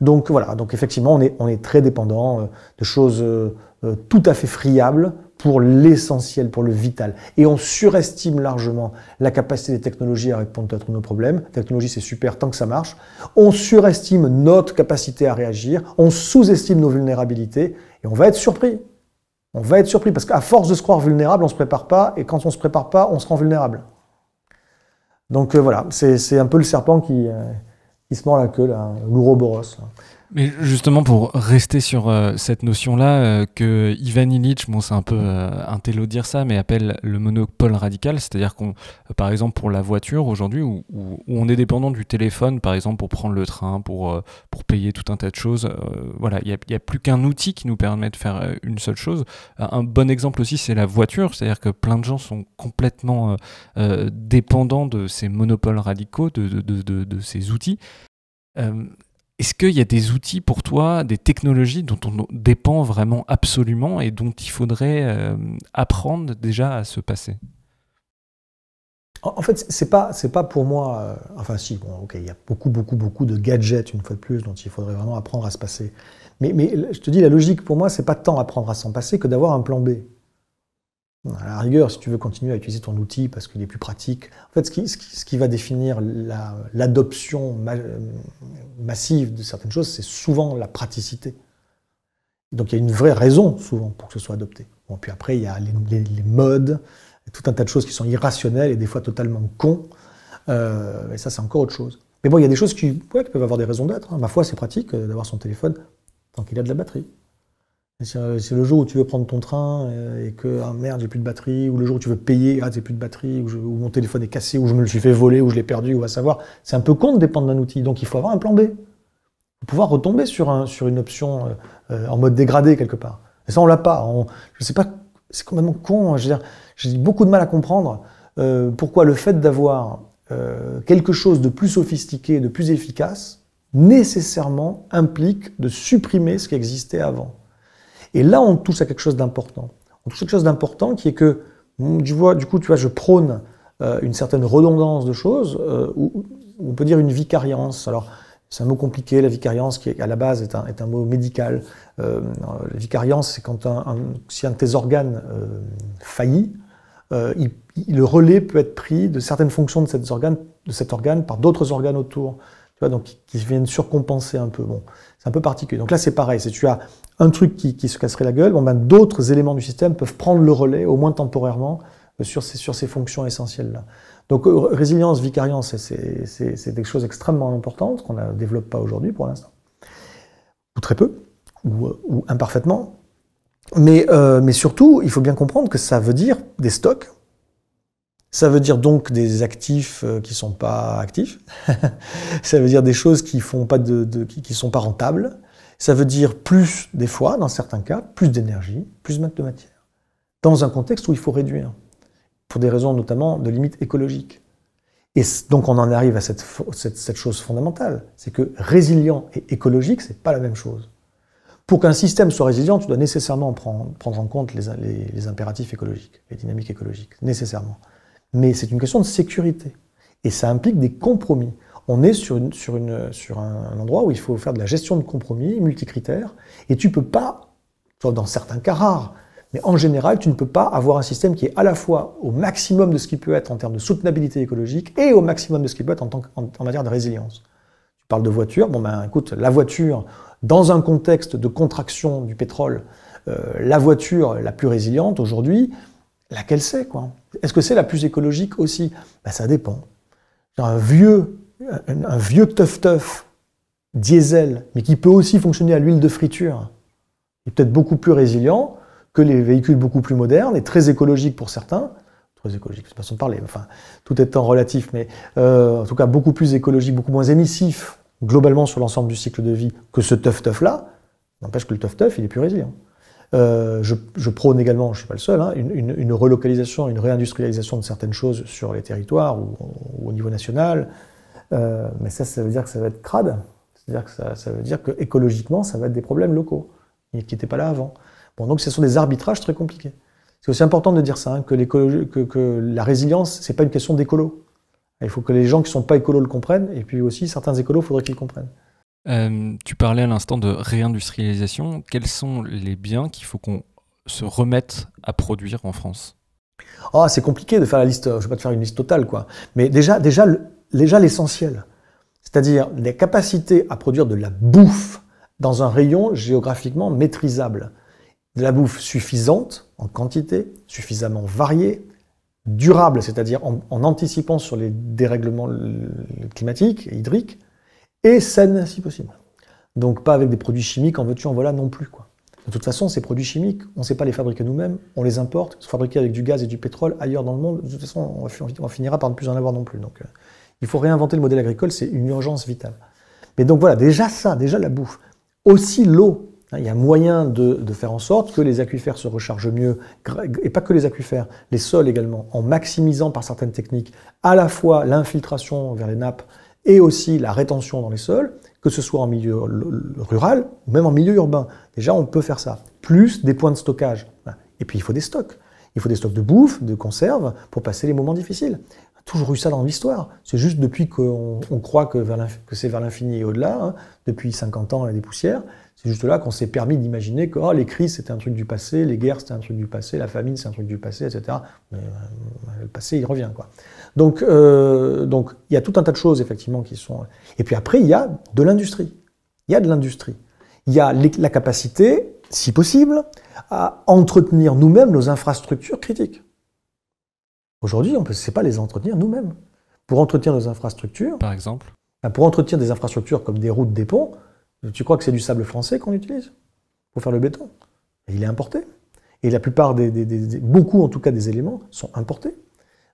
Speaker 2: Donc voilà, donc effectivement, on est, on est très dépendant euh, de choses euh, euh, tout à fait friables pour l'essentiel, pour le vital. Et on surestime largement la capacité des technologies à répondre à tous nos problèmes. La technologie, c'est super tant que ça marche. On surestime notre capacité à réagir. On sous-estime nos vulnérabilités. Et on va être surpris. On va être surpris parce qu'à force de se croire vulnérable, on ne se prépare pas. Et quand on ne se prépare pas, on se rend vulnérable. Donc voilà, c'est un peu le serpent qui... Il se mord la queue, là, hein, l'ouroboros.
Speaker 1: Mais justement, pour rester sur euh, cette notion-là, euh, que Ivan Illich, bon, c'est un peu intello mm. euh, un dire ça, mais appelle le monopole radical, c'est-à-dire qu'on, par exemple, pour la voiture aujourd'hui, où, on est dépendant du téléphone, par exemple, pour prendre le train, pour, pour payer tout un tas de choses, voilà, il n'y a, plus qu'un outil qui nous permet de faire une seule chose. Un bon exemple aussi, c'est la voiture, c'est-à-dire que plein de gens sont complètement dépendants de ces monopoles radicaux, de, ces outils. Est-ce qu'il y a des outils pour toi, des technologies dont on dépend vraiment absolument et dont il faudrait euh, apprendre déjà à se passer
Speaker 2: en fait, c'est pas pas pour moi. Euh, enfin, si bon, ok, il y a beaucoup beaucoup beaucoup de gadgets une fois de plus dont il faudrait vraiment apprendre à se passer. Mais, mais je te dis, la logique pour moi, c'est pas tant apprendre à s'en passer que d'avoir un plan B. À la rigueur, si tu veux continuer à utiliser ton outil parce qu'il est plus pratique. En fait, ce qui, va définir l'adoption massive de certaines choses, c'est souvent la praticité. Donc il y a une vraie raison souvent pour que ce soit adopté. Bon, puis après, il y a les, modes, tout un tas de choses qui sont irrationnelles et des fois totalement cons. Euh, et ça, c'est encore autre chose. Mais bon, il y a des choses qui, qui peuvent avoir des raisons d'être. Hein. Ma foi, c'est pratique euh, d'avoir son téléphone tant qu'il a de la batterie. Euh, c'est le jour où tu veux prendre ton train euh, et que ah merde j'ai plus de batterie, ou le jour où tu veux payer, ah j'ai plus de batterie, ou, mon téléphone est cassé, ou je me le suis fait voler, ou je l'ai perdu, ou à savoir. C'est un peu con de dépendre d'un outil, donc il faut avoir un plan B. Pour pouvoir retomber sur, une option euh, en mode dégradé quelque part. Et ça on l'a pas. je sais pas, c'est complètement con. Hein. j'ai beaucoup de mal à comprendre pourquoi le fait d'avoir quelque chose de plus sophistiqué, de plus efficace, nécessairement implique de supprimer ce qui existait avant. Et là, on touche à quelque chose d'important. On touche à quelque chose d'important qui est que, hmm, tu vois, du coup, tu vois, je prône euh, une certaine redondance de choses, euh, ou on peut dire une vicariance. Alors, c'est un mot compliqué, la vicariance, qui à la base est un, est un mot médical. Euh, la vicariance, c'est quand un, si un de tes organes faillit, le relais peut être pris de certaines fonctions de, cet organe, de cet organe par d'autres organes autour. Tu vois, donc qui viennent surcompenser un peu. Bon, c'est un peu particulier. Donc là, c'est pareil. tu as un truc qui, se casserait la gueule, bon ben, d'autres éléments du système peuvent prendre le relais, au moins temporairement, euh, sur ces, sur ces fonctions essentielles-là. Donc euh, résilience, vicariance, c'est des choses extrêmement importantes qu'on ne développe pas aujourd'hui pour l'instant, ou très peu, ou, euh, imparfaitement. Mais, mais surtout, il faut bien comprendre que ça veut dire des stocks, ça veut dire donc des actifs qui sont pas actifs. ça veut dire des choses qui font pas de, de qui, qui, sont pas rentables. Ça veut dire plus, des fois, dans certains cas, plus d'énergie, plus de matière. Dans un contexte où il faut réduire, pour des raisons notamment de limites écologiques. Et donc on en arrive à cette, chose fondamentale, c'est que résilient et écologique, c'est pas la même chose. Pour qu'un système soit résilient, tu dois nécessairement prendre, en compte les, les impératifs écologiques, les dynamiques écologiques, nécessairement. Mais c'est une question de sécurité. Et ça implique des compromis on est sur, sur, une, sur un, endroit où il faut faire de la gestion de compromis multicritères, et tu peux pas, dans certains cas rares, mais en général, tu ne peux pas avoir un système qui est à la fois au maximum de ce qui peut être en termes de soutenabilité écologique et au maximum de ce qui peut être en, tant en, matière de résilience. Tu parles de voiture, bon ben écoute, la voiture, dans un contexte de contraction du pétrole, euh, la voiture la plus résiliente aujourd'hui, laquelle c'est quoi Est-ce que c'est la plus écologique aussi ben, Ça dépend. Un vieux un, vieux teuf-teuf diesel, mais qui peut aussi fonctionner à l'huile de friture, est peut-être beaucoup plus résilient que les véhicules beaucoup plus modernes et très écologiques pour certains. Très écologiques, c'est façon de parler, enfin, tout étant relatif, mais euh, en tout cas beaucoup plus écologique, beaucoup moins émissif globalement sur l'ensemble du cycle de vie que ce teuf-teuf-là. N'empêche que le teuf-teuf, il est plus résilient. Euh, je, prône également, je ne suis pas le seul, hein, une, relocalisation, une réindustrialisation de certaines choses sur les territoires ou au niveau national, euh, mais ça, ça veut dire que ça va être crade. C'est-à-dire que ça, ça, veut dire que écologiquement, ça va être des problèmes locaux qui n'étaient pas là avant. Bon, donc ce sont des arbitrages très compliqués. C'est aussi important de dire ça, hein, que, que, que, la résilience, c'est pas une question d'écolo. Il faut que les gens qui sont pas écolos le comprennent, et puis aussi certains écolos, il faudrait qu'ils comprennent.
Speaker 1: Euh, tu parlais à l'instant de réindustrialisation. Quels sont les biens qu'il faut qu'on se remette à produire en France ah, c'est compliqué
Speaker 2: de faire la liste. Je vais pas te faire une liste totale, quoi. Mais déjà, déjà, le déjà l'essentiel, c'est-à-dire les capacités à produire de la bouffe dans un rayon géographiquement maîtrisable. De la bouffe suffisante en quantité, suffisamment variée, durable, c'est-à-dire en, anticipant sur les dérèglements climatiques et hydriques, et saine si possible. Donc pas avec des produits chimiques, en veux-tu, en voilà non plus. Quoi. De toute façon, ces produits chimiques, on ne sait pas les fabriquer nous-mêmes, on les importe, fabriquer fabriqués avec du gaz et du pétrole ailleurs dans le monde. De toute façon, on, finira par ne plus en avoir non plus. Donc, euh, il faut réinventer le modèle agricole, c'est une urgence vitale. Mais donc voilà, déjà ça, déjà la bouffe. Aussi l'eau. Il y a moyen de, faire en sorte que les aquifères se rechargent mieux, et pas que les aquifères, les sols également, en maximisant par certaines techniques à la fois l'infiltration vers les nappes et aussi la rétention dans les sols, que ce soit en milieu rural ou même en milieu urbain. Déjà, on peut faire ça. Plus des points de stockage. Et puis, il faut des stocks. Il faut des stocks de bouffe, de conserve, pour passer les moments difficiles. toujours eu ça dans l'histoire. C'est juste depuis qu'on croit que, c'est vers l'infini et au-delà, hein, depuis 50 ans a des poussières, c'est juste là qu'on s'est permis d'imaginer que oh, les crises, c'était un truc du passé, les guerres, c'était un truc du passé, la famine, c'est un truc du passé, etc. Euh, le passé, il revient. Quoi. Donc, euh, donc, il y a tout un tas de choses, effectivement, qui sont... Et puis après, il y a de l'industrie. Il y a de l'industrie. Il y a la capacité si possible, à entretenir nous-mêmes nos infrastructures critiques. Aujourd'hui, on ne sait pas les entretenir nous-mêmes. Pour entretenir nos infrastructures, par exemple, pour entretenir des infrastructures comme des routes, des ponts, tu crois que c'est du sable français qu'on utilise pour faire le béton Il est importé. Et la plupart des, beaucoup en tout cas des éléments sont importés.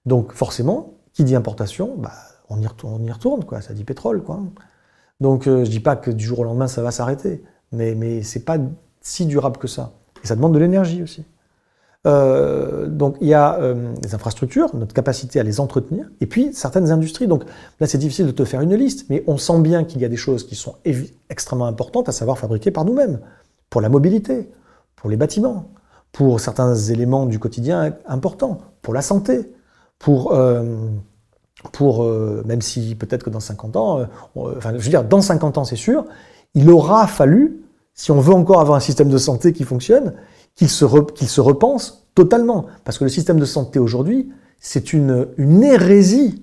Speaker 2: Donc forcément, qui dit importation, bah, on, y retourne, quoi. Ça dit pétrole, quoi. Donc euh, je dis pas que du jour au lendemain ça va s'arrêter, mais mais c'est pas si durable que ça. Et ça demande de l'énergie aussi. Euh, donc il y a euh, les infrastructures, notre capacité à les entretenir, et puis certaines industries. Donc là, c'est difficile de te faire une liste, mais on sent bien qu'il y a des choses qui sont extrêmement importantes à savoir fabriquer par nous-mêmes, pour la mobilité, pour les bâtiments, pour certains éléments du quotidien importants, pour la santé, pour... Euh, pour même si peut-être que dans 50 ans, enfin je veux dire dans 50 ans c'est sûr, il aura fallu si on veut encore avoir un système de santé qui fonctionne, qu'il se, repense totalement. Parce que le système de santé aujourd'hui, c'est une, hérésie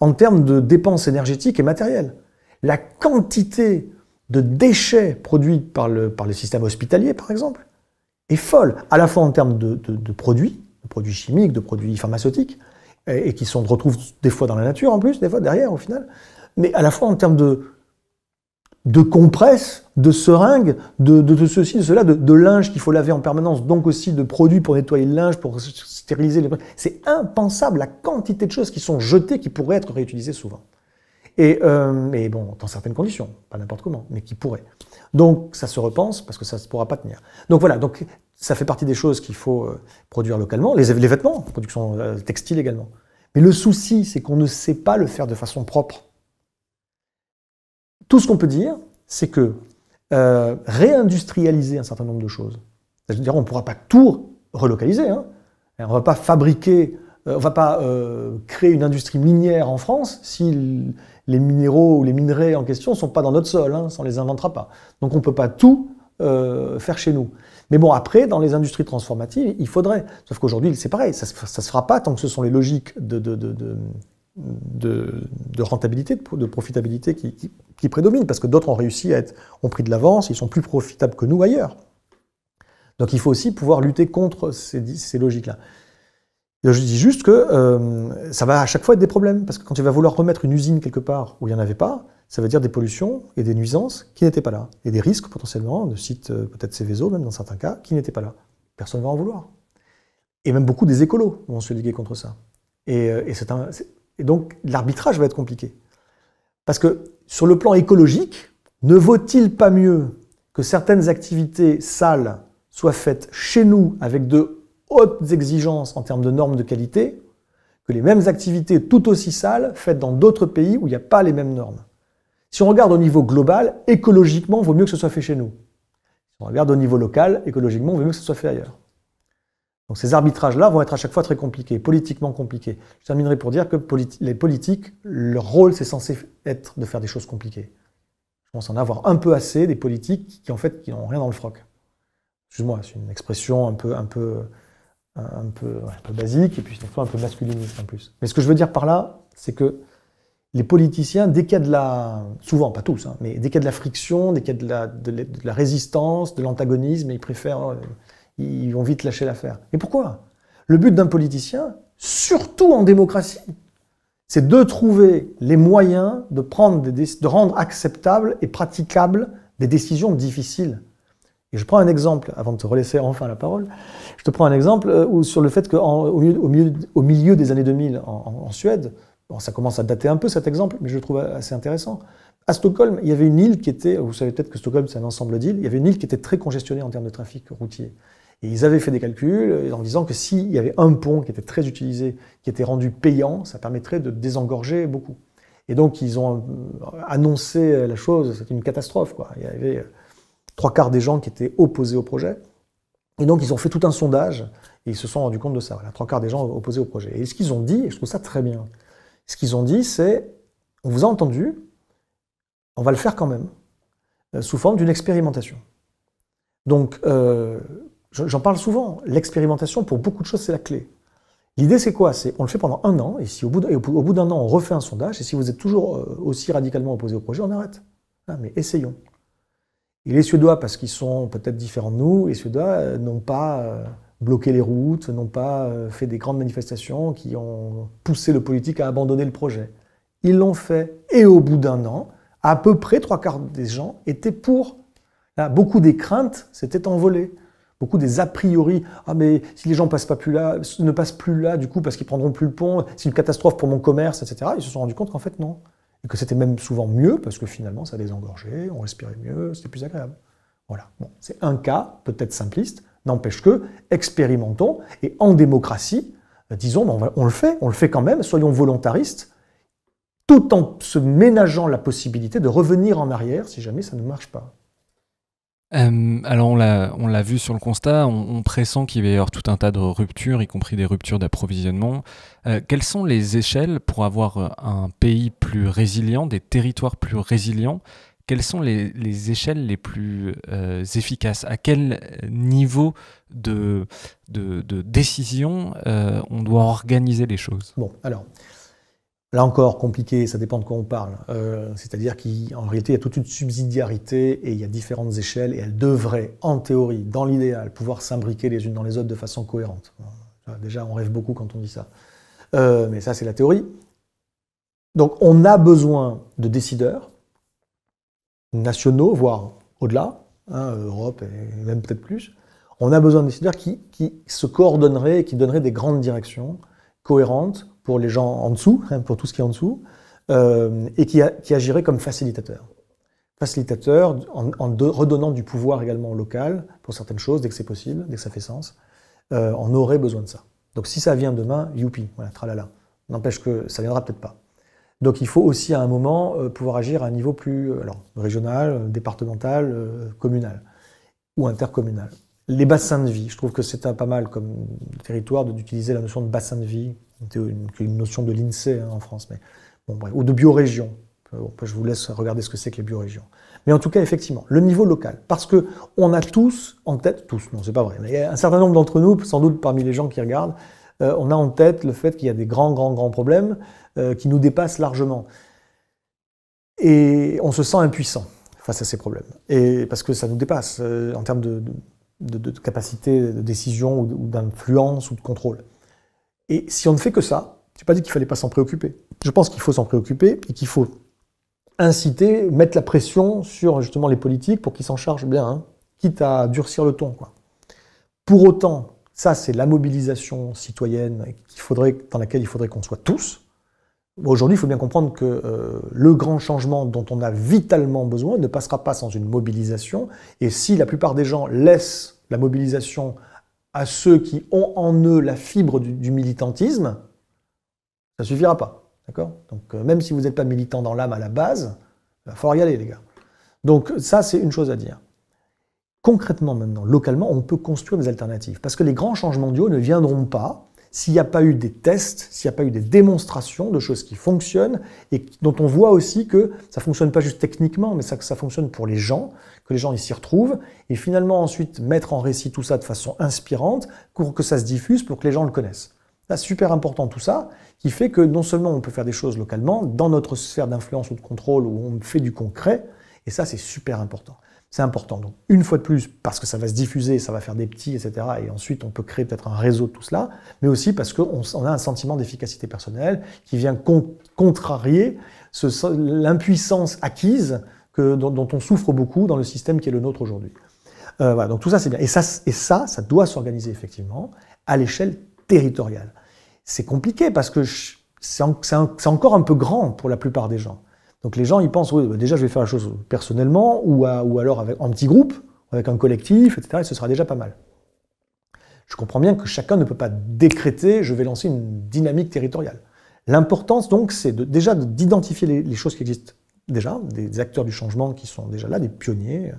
Speaker 2: en termes de dépenses énergétiques et matérielles. La quantité de déchets produits par le, par système hospitalier, par exemple, est folle, à la fois en termes de, produits, de produits chimiques, de produits pharmaceutiques, et, qui se retrouvent des fois dans la nature en plus, des fois derrière au final, mais à la fois en termes de, de compresses, de seringues, de, de, ceci, de cela, de, linge qu'il faut laver en permanence, donc aussi de produits pour nettoyer le linge, pour stériliser les... C'est impensable la quantité de choses qui sont jetées, qui pourraient être réutilisées souvent. Euh, et, bon, dans certaines conditions, pas n'importe comment, mais qui pourraient. Donc ça se repense parce que ça ne pourra pas tenir. Donc voilà, donc ça fait partie des choses qu'il faut euh, produire localement, les vêtements, production euh, textile également. Mais le souci, c'est qu'on ne sait pas le faire de façon propre tout ce qu'on peut dire, c'est que euh, réindustrialiser un certain nombre de choses, c'est-à-dire on ne pourra pas tout relocaliser, hein. on ne va pas fabriquer, on euh, on va pas euh, créer une industrie minière en France si les minéraux ou les minerais en question ne sont pas dans notre sol, hein, on ne les inventera pas. Donc on ne peut pas tout faire chez nous. Mais bon, après, dans les industries transformatives, il faudrait. Sauf qu'aujourd'hui, c'est pareil, ça ne se fera pas tant que ce sont les logiques de de, rentabilité, de, profitabilité qui, prédomine, parce que d'autres ont réussi à être, ont pris de l'avance, ils sont plus profitables que nous ailleurs. Donc il faut aussi pouvoir lutter contre ces, logiques-là. Je dis juste que euh, ça va à chaque fois être des problèmes, parce que quand tu vas vouloir remettre une usine quelque part où il n'y en avait pas, ça veut dire des pollutions et des nuisances qui n'étaient pas là, et des risques potentiellement, de sites euh, peut-être Céveso même dans certains cas, qui n'étaient pas là. Personne ne va en vouloir. Et même beaucoup des écolos vont se liguer contre ça. et euh, c'est un, et donc, l'arbitrage va être compliqué. Parce que sur le plan écologique, ne vaut-il pas mieux que certaines activités sales soient faites chez nous avec de hautes exigences en termes de normes de qualité que les mêmes activités tout aussi sales faites dans d'autres pays où il n'y a pas les mêmes normes Si on regarde au niveau global, écologiquement, il vaut mieux que ce soit fait chez nous. Si on regarde au niveau local, écologiquement, il vaut mieux que ce soit fait ailleurs. Donc ces arbitrages-là vont être à chaque fois très compliqués, politiquement compliqués. Je terminerai pour dire que les politiques, leur rôle, c'est censé être de faire des choses compliquées. Je pense en avoir un peu assez des politiques qui, en fait, qui n'ont rien dans le froc. Excuse-moi, c'est une expression un peu, un peu, un peu, basique et puis fois un peu masculiniste en plus. Mais ce que je veux dire par là, c'est que les politiciens, dès qu'il y a de la, souvent pas tous, hein, mais dès qu'il y a de la friction, dès qu'il y a de la, de la résistance, de l'antagonisme, ils préfèrent euh, ils vont vite lâcher l'affaire. Et pourquoi Le but d'un politicien, surtout en démocratie, c'est de trouver les moyens de, prendre des, de rendre acceptables et praticables des décisions difficiles. Et je prends un exemple, avant de te relaisser enfin la parole, je te prends un exemple euh, sur le fait qu'au au milieu, au milieu, des années 2000 en, Suède, bon, ça commence à dater un peu cet exemple, mais je le trouve assez intéressant, à Stockholm, il y avait une île qui était, vous savez peut-être que Stockholm c'est un ensemble d'îles, il y avait une île qui était très congestionnée en termes de trafic routier. Et ils avaient fait des calculs euh, en disant que s'il y avait un pont qui était très utilisé, qui était rendu payant, ça permettrait de désengorger beaucoup. Et donc, ils ont euh, annoncé la chose, c'était une catastrophe. Quoi. Il y avait euh, trois quarts des gens qui étaient opposés au projet. Et donc, ils ont fait tout un sondage et ils se sont rendus compte de ça. Voilà, trois quarts des gens opposés au projet. Et ce qu'ils ont dit, et je trouve ça très bien, ce qu'ils ont dit, c'est on vous a entendu, on va le faire quand même, sous forme d'une expérimentation. Donc, J'en parle souvent. L'expérimentation, pour beaucoup de choses, c'est la clé. L'idée, c'est quoi C'est on le fait pendant un an, et si au bout d'un an, on refait un sondage, et si vous êtes toujours euh, aussi radicalement opposé au projet, on arrête. Ah, mais essayons. Et les Suédois, parce qu'ils sont peut-être différents de nous, les Suédois euh, n'ont pas euh, bloqué les routes, n'ont pas fait des grandes manifestations qui ont poussé le politique à abandonner le projet. Ils l'ont fait, et au bout d'un an, à peu près trois quarts des gens étaient pour. beaucoup des craintes s'étaient envolées beaucoup des a priori. Ah, mais si les gens passent pas plus là, ne passent plus là, du coup, parce qu'ils prendront plus le pont, c'est une catastrophe pour mon commerce, etc. Ils se sont rendus compte qu'en fait, non. Et que c'était même souvent mieux, parce que finalement, ça les engorgeait on respirait mieux, c'était plus agréable. Voilà. Bon, c'est un cas, peut-être simpliste, n'empêche que, expérimentons, et en démocratie, euh, disons, ben, on, on le fait, on le fait quand même, soyons volontaristes, tout en se ménageant la possibilité de revenir en arrière si jamais ça ne marche pas.
Speaker 1: Euh, alors on l'a vu sur le constat, on, pressent qu'il va y avoir tout un tas de ruptures, y compris des ruptures d'approvisionnement. Euh, quelles sont les échelles pour avoir euh, un pays plus résilient, des territoires plus résilients Quelles sont les, échelles les plus efficaces À quel niveau de, de décision on doit organiser les choses
Speaker 2: Bon, alors Là encore, compliqué, ça dépend de quoi on parle. Euh, c'est-à-dire qu'en réalité, il y a toute une subsidiarité et il y a différentes échelles et elles devraient, en théorie, dans l'idéal, pouvoir s'imbriquer les unes dans les autres de façon cohérente. Déjà, on rêve beaucoup quand on dit ça. Euh, mais ça, c'est la théorie. Donc, on a besoin de décideurs nationaux, voire au-delà, hein, Europe et même peut-être plus. On a besoin de décideurs qui, qui se coordonneraient et qui donneraient des grandes directions cohérentes pour les gens en dessous, hein, pour tout ce qui est en dessous, euh, et qui, agirait comme facilitateur. Facilitateur en, redonnant du pouvoir également au local pour certaines choses, dès que c'est possible, dès que ça fait sens. Euh, on aurait besoin de ça. Donc si ça vient demain, youpi, voilà, tralala. N'empêche que ça viendra peut-être pas. Donc il faut aussi à un moment euh, pouvoir agir à un niveau plus alors, régional, départemental, communal ou intercommunal. Les bassins de vie, je trouve que c'est pas mal comme territoire d'utiliser la notion de bassin de vie une, une notion de l'INSEE hein, en France, mais bon, bref, ou de biorégion. Euh, je vous laisse regarder ce que c'est que les biorégions. Mais en tout cas, effectivement, le niveau local, parce que on a tous en tête, tous, non, c'est pas vrai, mais un certain nombre d'entre nous, sans doute parmi les gens qui regardent, euh, on a en tête le fait qu'il y a des grands, grands, grands problèmes euh, qui nous dépassent largement, et on se sent impuissant face à ces problèmes, et parce que ça nous dépasse en termes de capacité de décision ou d'influence ou de contrôle. Et si on ne fait que ça, je n'ai pas dit qu'il ne fallait pas s'en préoccuper. Je pense qu'il faut s'en préoccuper et qu'il faut inciter, mettre la pression sur justement les politiques pour qu'ils s'en chargent bien, hein, quitte à durcir le ton. Quoi. Pour autant, ça c'est la mobilisation citoyenne qu'il faudrait, dans laquelle il faudrait qu'on soit tous. Aujourd'hui, il faut bien comprendre que euh, le grand changement dont on a vitalement besoin ne passera pas sans une mobilisation. Et si la plupart des gens laissent la mobilisation à ceux qui ont en eux la fibre du, militantisme, ça suffira pas. D'accord Donc, euh, même si vous n'êtes pas militant dans l'âme à la base, il va falloir y aller, les gars. Donc, ça, c'est une chose à dire. Concrètement, maintenant, localement, on peut construire des alternatives. Parce que les grands changements mondiaux ne viendront pas s'il n'y a pas eu des tests, s'il n'y a pas eu des démonstrations de choses qui fonctionnent et dont on voit aussi que ça fonctionne pas juste techniquement, mais que ça fonctionne pour les gens, que les gens ils s'y retrouvent, et finalement ensuite mettre en récit tout ça de façon inspirante pour que ça se diffuse, pour que les gens le connaissent. C'est super important tout ça, qui fait que non seulement on peut faire des choses localement, dans notre sphère d'influence ou de contrôle où on fait du concret, et ça c'est super important. C'est important. Donc, une fois de plus, parce que ça va se diffuser, ça va faire des petits, etc. Et ensuite, on peut créer peut-être un réseau de tout cela, mais aussi parce qu'on a un sentiment d'efficacité personnelle qui vient contrarier l'impuissance acquise que, dont, on souffre beaucoup dans le système qui est le nôtre aujourd'hui. Euh, donc tout ça, c'est bien. Et ça, et ça, ça doit s'organiser effectivement à l'échelle territoriale. C'est compliqué parce que c'est encore un peu grand pour la plupart des gens. Donc les gens, ils pensent, oui, bah, déjà, je vais faire la chose personnellement ou, alors avec, en petit groupe, avec un collectif, etc. Et ce sera déjà pas mal. Je comprends bien que chacun ne peut pas décréter, je vais lancer une dynamique territoriale. L'importance, donc, c'est déjà d'identifier les, choses qui existent déjà, des acteurs du changement qui sont déjà là, des pionniers,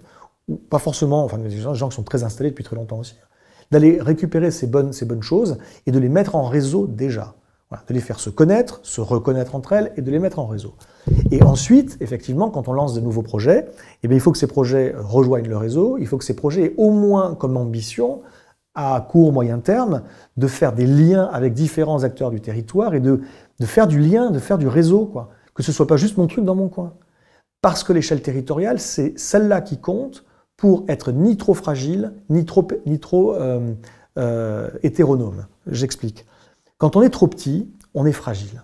Speaker 2: ou pas forcément, enfin, des gens, qui sont très installés depuis très longtemps aussi, d'aller récupérer ces bonnes, ces bonnes choses et de les mettre en réseau déjà de les faire se connaître, se reconnaître entre elles et de les mettre en réseau. Et ensuite, effectivement, quand on lance de nouveaux projets, eh il faut que ces projets rejoignent le réseau, il faut que ces projets aient au moins comme ambition, à court, moyen terme, de faire des liens avec différents acteurs du territoire et de, faire du lien, de faire du réseau, quoi. Que ce soit pas juste mon truc dans mon coin. Parce que l'échelle territoriale, c'est celle-là qui compte pour être ni trop fragile, ni trop, ni trop euh, euh, hétéronome. J'explique. Quand on est trop petit, on est fragile.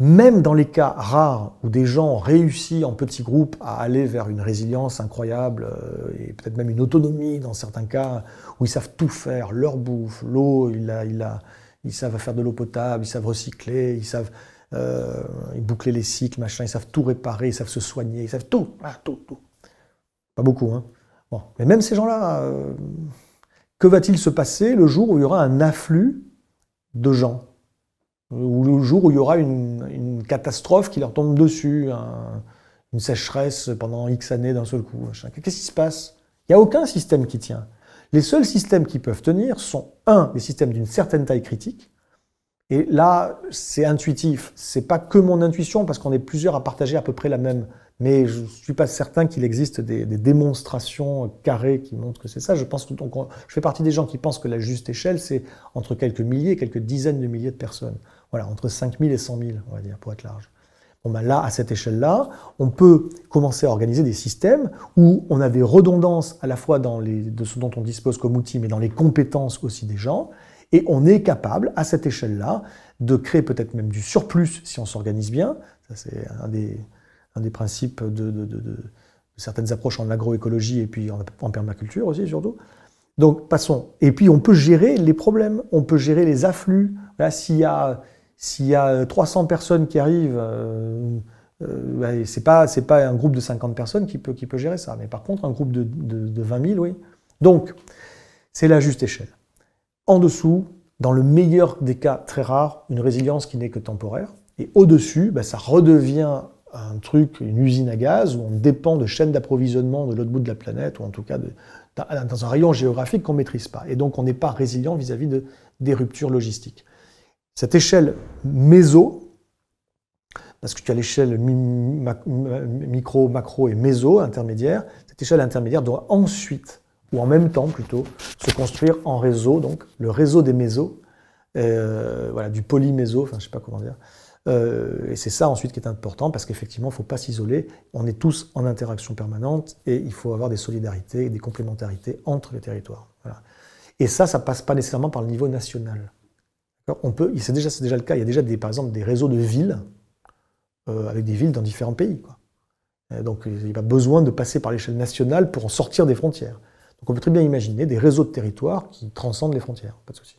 Speaker 2: Même dans les cas rares où des gens réussissent en petits groupes à aller vers une résilience incroyable euh, et peut-être même une autonomie dans certains cas où ils savent tout faire, leur bouffe, l'eau, ils, ils savent faire de l'eau potable, ils savent recycler, ils savent euh, boucler les cycles, machin, ils savent tout réparer, ils savent se soigner, ils savent tout, ah, tout, tout. Pas beaucoup, hein. Bon. Mais même ces gens-là, euh, que va-t-il se passer le jour où il y aura un afflux de gens. Ou le jour où il y aura une, catastrophe qui leur tombe dessus, une sécheresse pendant X années d'un seul coup. Qu'est-ce qui se passe Il n'y a aucun système qui tient. Les seuls systèmes qui peuvent tenir sont, un, les systèmes d'une certaine taille critique, et là, c'est intuitif. C'est pas que mon intuition, parce qu'on est plusieurs à partager à peu près la même. Mais je ne suis pas certain qu'il existe des, démonstrations carrées qui montrent que c'est ça. Je pense que je fais partie des gens qui pensent que la juste échelle, c'est entre quelques milliers et quelques dizaines de milliers de personnes. Voilà, entre 5000 et 100 000, on va dire, pour être large. Bon ben là, à cette échelle-là, on peut commencer à organiser des systèmes où on a des redondances à la fois dans les, de ce dont on dispose comme outil, mais dans les compétences aussi des gens, et on est capable, à cette échelle-là, de créer peut-être même du surplus si on s'organise bien. Ça, c'est un des, un des principes de, certaines approches en agroécologie et puis en, permaculture aussi, surtout. Donc, passons. Et puis, on peut gérer les problèmes, on peut gérer les afflux. Là, s'il y a, 300 euh, personnes qui arrivent, euh, euh bah, c'est pas, c'est pas un groupe de 50 personnes qui peut, qui peut gérer ça. Mais par contre, un groupe de, de 20 000, oui. Donc, c'est la juste échelle. En dessous, dans le meilleur des cas très rares, une résilience qui n'est que temporaire. Et au-dessus, bah, ça redevient un truc, une usine à gaz, où on dépend de chaînes d'approvisionnement de l'autre bout de la planète, ou en tout cas dans un rayon géographique qu'on ne maîtrise pas. Et donc on n'est pas résilient vis-à-vis des ruptures logistiques. Cette échelle méso, parce que tu as l'échelle micro, macro et méso, intermédiaire, cette échelle intermédiaire doit ensuite ou en même temps plutôt, se construire en réseau, donc le réseau des mésos, euh, voilà, du polyméso, enfin je sais pas comment dire. Euh, et c'est ça ensuite qui est important parce qu'effectivement, il ne faut pas s'isoler. On est tous en interaction permanente et il faut avoir des solidarités et des complémentarités entre les territoires. Et ça, ça ne passe pas nécessairement par le niveau national. On peut, c'est déjà, déjà le cas. Il y a déjà par exemple des réseaux de villes euh, avec des villes dans différents pays. Donc il n'y a pas besoin de passer par l'échelle nationale pour en sortir des frontières on peut très bien imaginer des réseaux de territoires qui transcendent les frontières, pas de souci.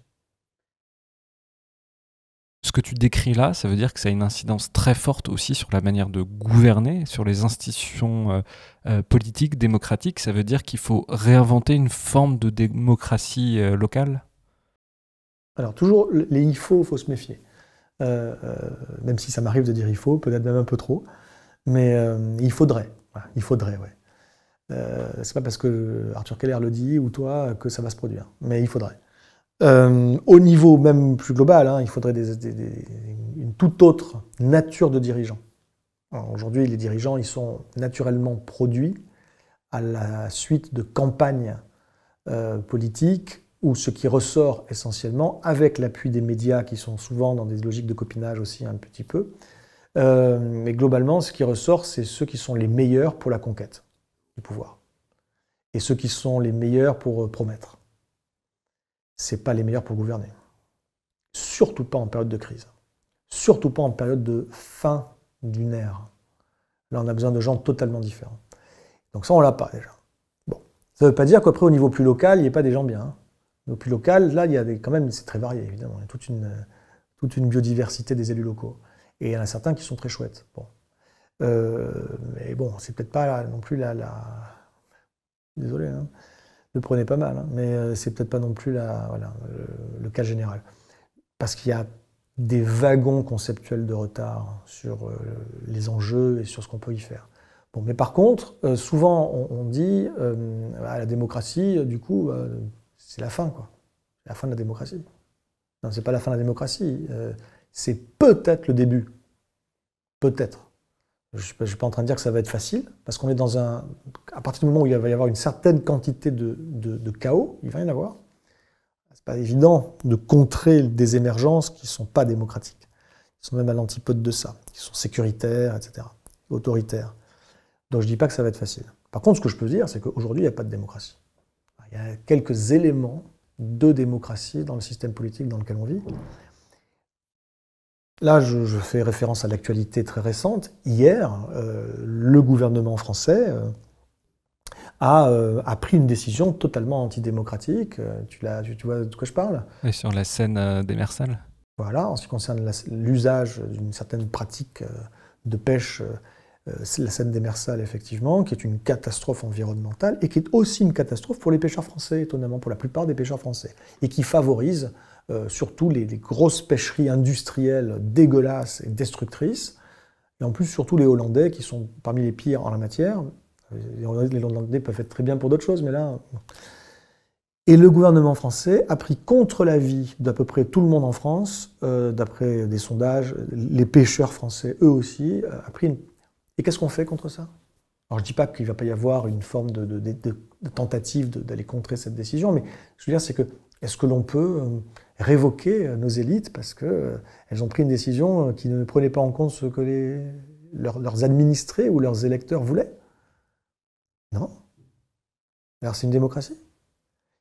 Speaker 1: Ce que tu décris là, ça veut dire que ça a une incidence très forte aussi sur la manière de gouverner, sur les institutions euh, euh, politiques, démocratiques. Ça veut dire qu'il faut réinventer une forme de démocratie euh, locale
Speaker 2: Alors toujours, les il faut, il faut se méfier. même si ça m'arrive de dire il faut, peut-être même un peu trop. Mais il faudrait. il faudrait, ouais. Euh, c'est pas parce que Arthur Keller le dit ou toi que ça va se produire, mais il faudrait. Euh, au niveau même plus global, hein, il faudrait des, une toute autre nature de dirigeants. Aujourd'hui, les dirigeants, ils sont naturellement produits à la suite de campagnes euh, politiques où ce qui ressort essentiellement, avec l'appui des médias qui sont souvent dans des logiques de copinage aussi un petit peu, euh, mais globalement, ce qui ressort, c'est ceux qui sont les meilleurs pour la conquête du pouvoir. Et ceux qui sont les meilleurs pour euh, promettre. c'est pas les meilleurs pour gouverner. Surtout pas en période de crise. Surtout pas en période de fin d'une ère. Là, on a besoin de gens totalement différents. Donc ça, on l'a pas déjà. Bon, ça veut pas dire qu'après, au niveau plus local, il n'y ait pas des gens bien. Hein. Au plus local, là, il y a quand même, c'est très varié, évidemment. Il y a toute une, toute une biodiversité des élus locaux. Et il y en a certains qui sont très chouettes. Bon, euh, mais bon, hein, euh, c'est peut-être pas non plus la. Désolé, ne le prenez pas mal, mais c'est peut-être pas non plus la, le, cas général. Parce qu'il y a des wagons conceptuels de retard sur euh, les enjeux et sur ce qu'on peut y faire. Bon, mais par contre, souvent on, dit la démocratie, du coup, c'est la fin, quoi. La fin de la démocratie. Non, c'est pas la fin de la démocratie. c'est peut-être le début. Peut-être. Je ne suis pas en train de dire que ça va être facile, parce qu'on est dans un. À partir du moment où il va y avoir une certaine quantité de, chaos, il va y en avoir. n'est pas évident de contrer des émergences qui ne sont pas démocratiques, qui sont même à l'antipode de ça, qui sont sécuritaires, etc., autoritaires. Donc je ne dis pas que ça va être facile. Par contre, ce que je peux dire, c'est qu'aujourd'hui, il n'y a pas de démocratie. Il y a quelques éléments de démocratie dans le système politique dans lequel on vit. Là, je, fais référence à l'actualité très récente. Hier, euh, le gouvernement français euh, euh, a, pris une décision totalement antidémocratique. Tu, tu, vois de quoi je parle
Speaker 1: sur la scène des Mersales
Speaker 2: Voilà, en ce qui concerne l'usage d'une certaine pratique de pêche la Seine démersale, effectivement, qui est une catastrophe environnementale et qui est aussi une catastrophe pour les pêcheurs français, étonnamment, pour la plupart des pêcheurs français, et qui favorise euh, surtout les, grosses pêcheries industrielles dégueulasses et destructrices, et en plus surtout les Hollandais qui sont parmi les pires en la matière. Les Hollandais, peuvent être très bien pour d'autres choses, mais là... Euh. Et le gouvernement français a pris contre l'avis d'à peu près tout le monde en France, euh, d'après des sondages, les pêcheurs français, eux aussi, a pris Et qu'est-ce qu'on fait contre ça Alors je ne dis pas qu'il ne va pas y avoir une forme de, tentative d'aller contrer cette décision, mais ce que je veux dire, c'est que est-ce que l'on peut révoquer nos élites parce qu'elles euh, elles ont pris une décision euh, qui ne prenait pas en compte ce que les, leurs, administrés ou leurs électeurs voulaient. Non. Alors c'est une démocratie.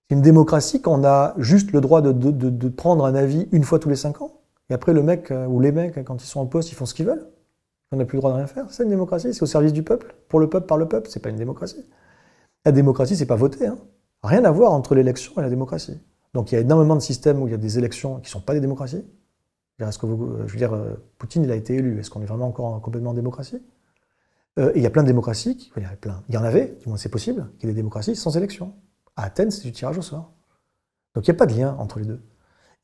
Speaker 2: C'est une démocratie qu'on a juste le droit de, prendre un avis une fois tous les cinq ans. Et après, le mec euh, ou les mecs, quand ils sont en poste, ils font ce qu'ils veulent. On n'a plus le droit de rien faire. C'est une démocratie. C'est au service du peuple, pour le peuple, par le peuple. C'est pas une démocratie. La démocratie, c'est pas voter. Hein. Rien à voir entre l'élection et la démocratie. Donc il y a énormément de systèmes où il y a des élections qui ne sont pas des démocraties. vous, euh, je veux dire, euh, Poutine, il a été élu. Est-ce qu'on est vraiment encore complètement en démocratie euh, Il y a plein de démocraties, il, y plein, il y en avait, du moins c'est possible, qu'il y ait des démocraties sans élection. À Athènes, c'est du tirage au sort. Donc il n'y a pas de lien entre les deux.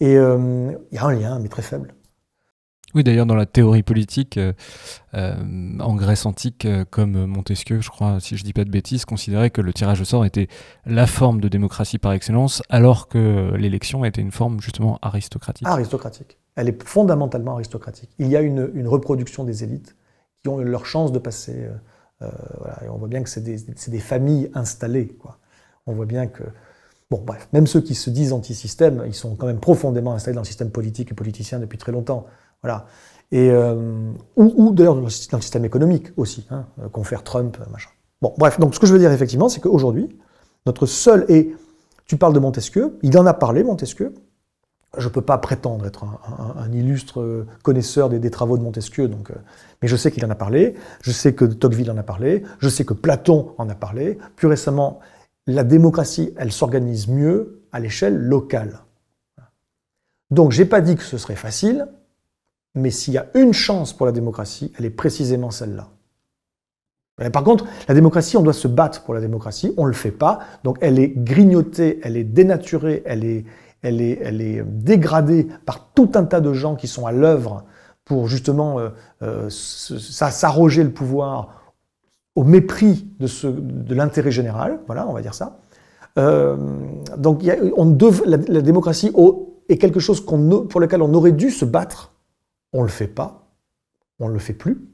Speaker 2: Et il y a un lien, mais très faible.
Speaker 1: Oui, d'ailleurs, dans la théorie politique, euh, euh, en Grèce antique, euh, comme Montesquieu, je crois, si je ne dis pas de bêtises, considérait que le tirage au sort était la forme de démocratie par excellence, alors que l'élection était une forme justement aristocratique.
Speaker 2: Aristocratique. Elle est fondamentalement aristocratique. Il y a une, reproduction des élites qui ont leur chance de passer. voilà, on voit bien que c'est des, familles installées. Quoi. On voit bien que Bon, bref, même ceux qui se disent anti-système, ils sont quand même profondément installés dans le système politique et politicien depuis très longtemps. Voilà. Euh, ou, d'ailleurs dans, le système économique aussi, hein, confère euh, Trump, euh, machin. Bon, bref, donc ce que je veux dire effectivement, c'est qu'aujourd'hui, notre seul. Et tu parles de Montesquieu, il en a parlé, Montesquieu. Je ne peux pas prétendre être un, illustre connaisseur des, travaux de Montesquieu, donc, mais je sais qu'il en a parlé, je sais que Tocqueville en a parlé, je sais que Platon en a parlé. Plus récemment, la démocratie, elle s'organise mieux à l'échelle locale. Donc, j'ai pas dit que ce serait facile, mais s'il y a une chance pour la démocratie, elle est précisément celle-là. Par contre, la démocratie, on doit se battre pour la démocratie, on ne le fait pas, donc elle est grignotée, elle est dénaturée, elle est, elle est, elle est dégradée par tout un tas de gens qui sont à l'œuvre pour justement euh, euh, s'arroger le pouvoir au mépris de, de l'intérêt général, voilà, on va dire ça. Euh, donc on la, la, démocratie est quelque chose pour lequel on aurait dû se battre, on le fait pas, on ne le fait plus.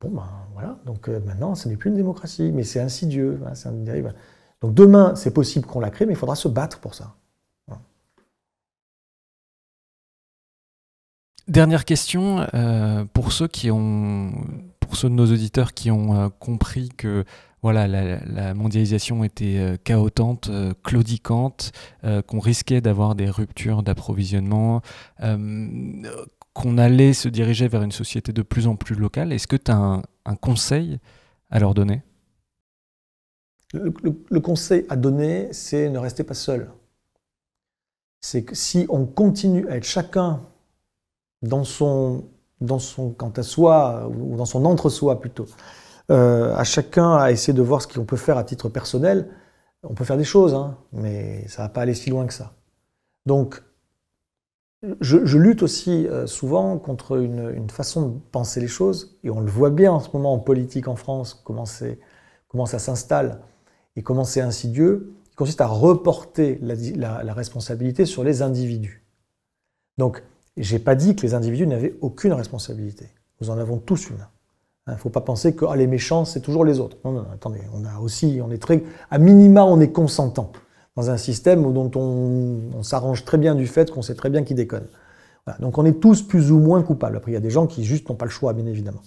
Speaker 2: Bon, ben voilà, donc euh, maintenant, ce n'est plus une démocratie, mais c'est insidieux, hein, Donc demain, c'est possible qu'on la crée, mais il faudra se battre pour ça.
Speaker 1: Dernière question, euh, pour ceux qui ont, pour ceux de nos auditeurs qui ont euh, compris que voilà, la, mondialisation était chaotante, claudicante, qu'on risquait d'avoir des ruptures d'approvisionnement qu'on allait se diriger vers une société de plus en plus locale. Est-ce que tu as un, conseil à leur donner
Speaker 2: le, conseil à donner, c'est ne rester pas seul. C'est que si on continue à être chacun dans son, dans son quant à soi, ou dans son entre-soi plutôt, euh, à chacun à essayer de voir ce qu'on peut faire à titre personnel, on peut faire des choses, hein, mais ça ne va pas aller si loin que ça. Donc, je, lutte aussi euh, souvent contre une, façon de penser les choses, et on le voit bien en ce moment en politique en France, comment, comment ça s'installe et comment c'est insidieux, qui consiste à reporter la, responsabilité sur les individus. Donc, j'ai pas dit que les individus n'avaient aucune responsabilité. Nous en avons tous une. Il hein, ne faut pas penser que ah, les méchants, c'est toujours les autres. Non, non, attendez, on a aussi, on est très. À minima, on est consentant dans un système dont on, s'arrange très bien du fait qu'on sait très bien qui déconne. Donc on est tous plus ou moins coupables. Après, il y a des gens qui juste n'ont pas le choix, bien évidemment.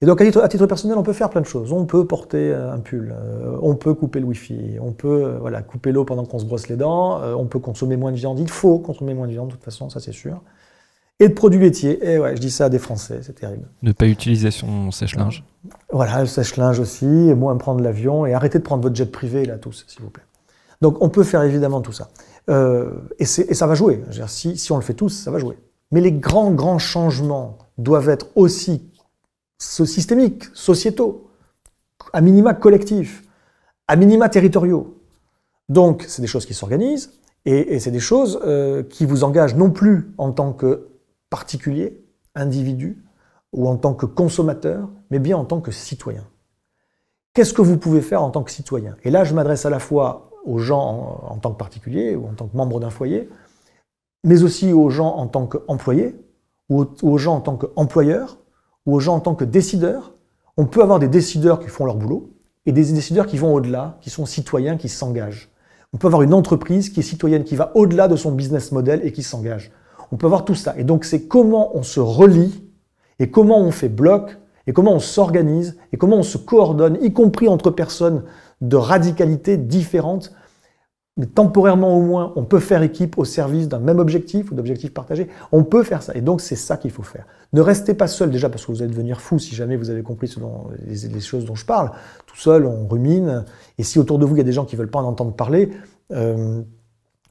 Speaker 2: Et donc à titre, personnel, on peut faire plein de choses. On peut porter euh, un pull, euh, on peut couper le wifi, on peut euh, voilà, couper l'eau pendant qu'on se brosse les dents, on peut consommer moins de viande. Il faut consommer moins de viande de toute façon, ça c'est sûr. Et de produits laitiers. Et ouais, je dis ça à des Français, c'est terrible.
Speaker 1: Ne pas utiliser son sèche-linge.
Speaker 2: Voilà, le sèche-linge aussi, moins prendre l'avion et arrêter de prendre votre jet privé là tous, s'il vous plaît. Donc on peut faire évidemment tout ça. Euh, et, ça va jouer. Si, si on le fait tous, ça va jouer. Mais les grands, grands changements doivent être aussi systémiques, sociétaux, à minima collectifs, à minima territoriaux. Donc c'est des choses qui s'organisent et, c'est des choses euh, qui vous engagent non plus en tant que particulier, individu, ou en tant que consommateur, mais bien en tant que citoyen. Qu'est-ce que vous pouvez faire en tant que citoyen Et là, je m'adresse à la fois aux gens en, tant que particulier ou en tant que membre d'un foyer, mais aussi aux gens en tant qu'employés, ou, ou aux gens en tant qu'employeurs, ou aux gens en tant que décideurs. On peut avoir des décideurs qui font leur boulot et des décideurs qui vont au-delà, qui sont citoyens, qui s'engagent. On peut avoir une entreprise qui est citoyenne, qui va au-delà de son business model et qui s'engage. On peut avoir tout ça. Et donc c'est comment on se relie et comment on fait bloc et comment on s'organise et comment on se coordonne, y compris entre personnes de radicalité différente. Mais temporairement au moins, on peut faire équipe au service d'un même objectif ou d'objectifs partagés. On peut faire ça. Et donc, c'est ça qu'il faut faire. Ne restez pas seul déjà parce que vous allez devenir fou si jamais vous avez compris ce les, choses dont je parle. Tout seul, on rumine. Et si autour de vous, il y a des gens qui veulent pas en entendre parler, euh,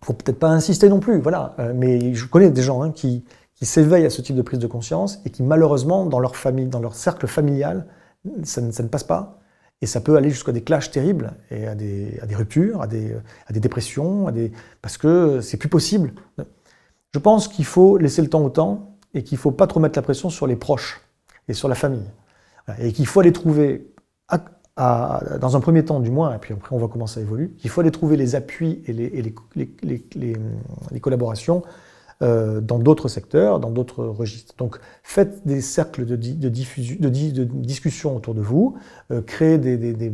Speaker 2: faut peut-être pas insister non plus. Voilà. Euh, mais je connais des gens hein, qui, s'éveillent à ce type de prise de conscience et qui, malheureusement, dans leur famille, dans leur cercle familial, ça ne passe pas et ça peut aller jusqu'à des clashs terribles, et à des, à des ruptures, à des, à des, dépressions, à des... parce que c'est plus possible. Je pense qu'il faut laisser le temps au temps et qu'il ne faut pas trop mettre la pression sur les proches et sur la famille. Et qu'il faut aller trouver, dans un premier temps du moins, et puis après on voit comment ça évolue, qu'il faut aller trouver les appuis et les, les, les, les collaborations euh, dans d'autres secteurs, dans d'autres registres. Donc faites des cercles de, diffusion, de, discussion autour de vous, euh, créez des,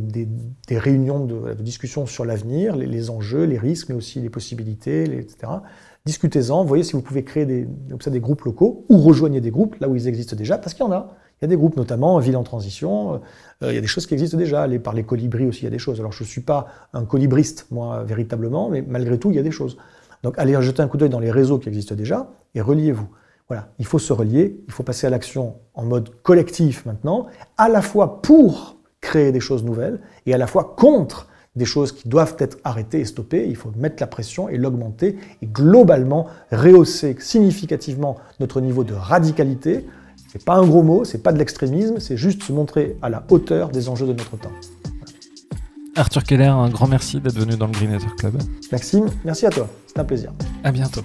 Speaker 2: réunions de, discussion sur l'avenir, les, enjeux, les risques, mais aussi les possibilités, etc. Discutez-en, voyez si vous pouvez créer des, des groupes locaux ou rejoignez des groupes là où ils existent déjà, parce qu'il y en a. Il y a des groupes, notamment Ville en Transition, euh, il y a des choses qui existent déjà. par les colibris aussi, il y a des choses. Alors je ne suis pas un colibriste, moi, véritablement, mais malgré tout, il y a des choses. Donc allez jeter un coup d'œil dans les réseaux qui existent déjà et reliez-vous. Voilà, il faut se relier, il faut passer à l'action en mode collectif maintenant, à la fois pour créer des choses nouvelles et à la fois contre des choses qui doivent être arrêtées et stoppées. Il faut mettre la pression et l'augmenter et globalement rehausser significativement notre niveau de radicalité. Ce n'est pas un gros mot, ce n'est pas de l'extrémisme, c'est juste se montrer à la hauteur des enjeux de notre temps.
Speaker 1: Arthur Keller, un grand merci d'être venu dans le Green Club. Maxime,
Speaker 2: merci à toi. C'est un plaisir. À
Speaker 1: bientôt.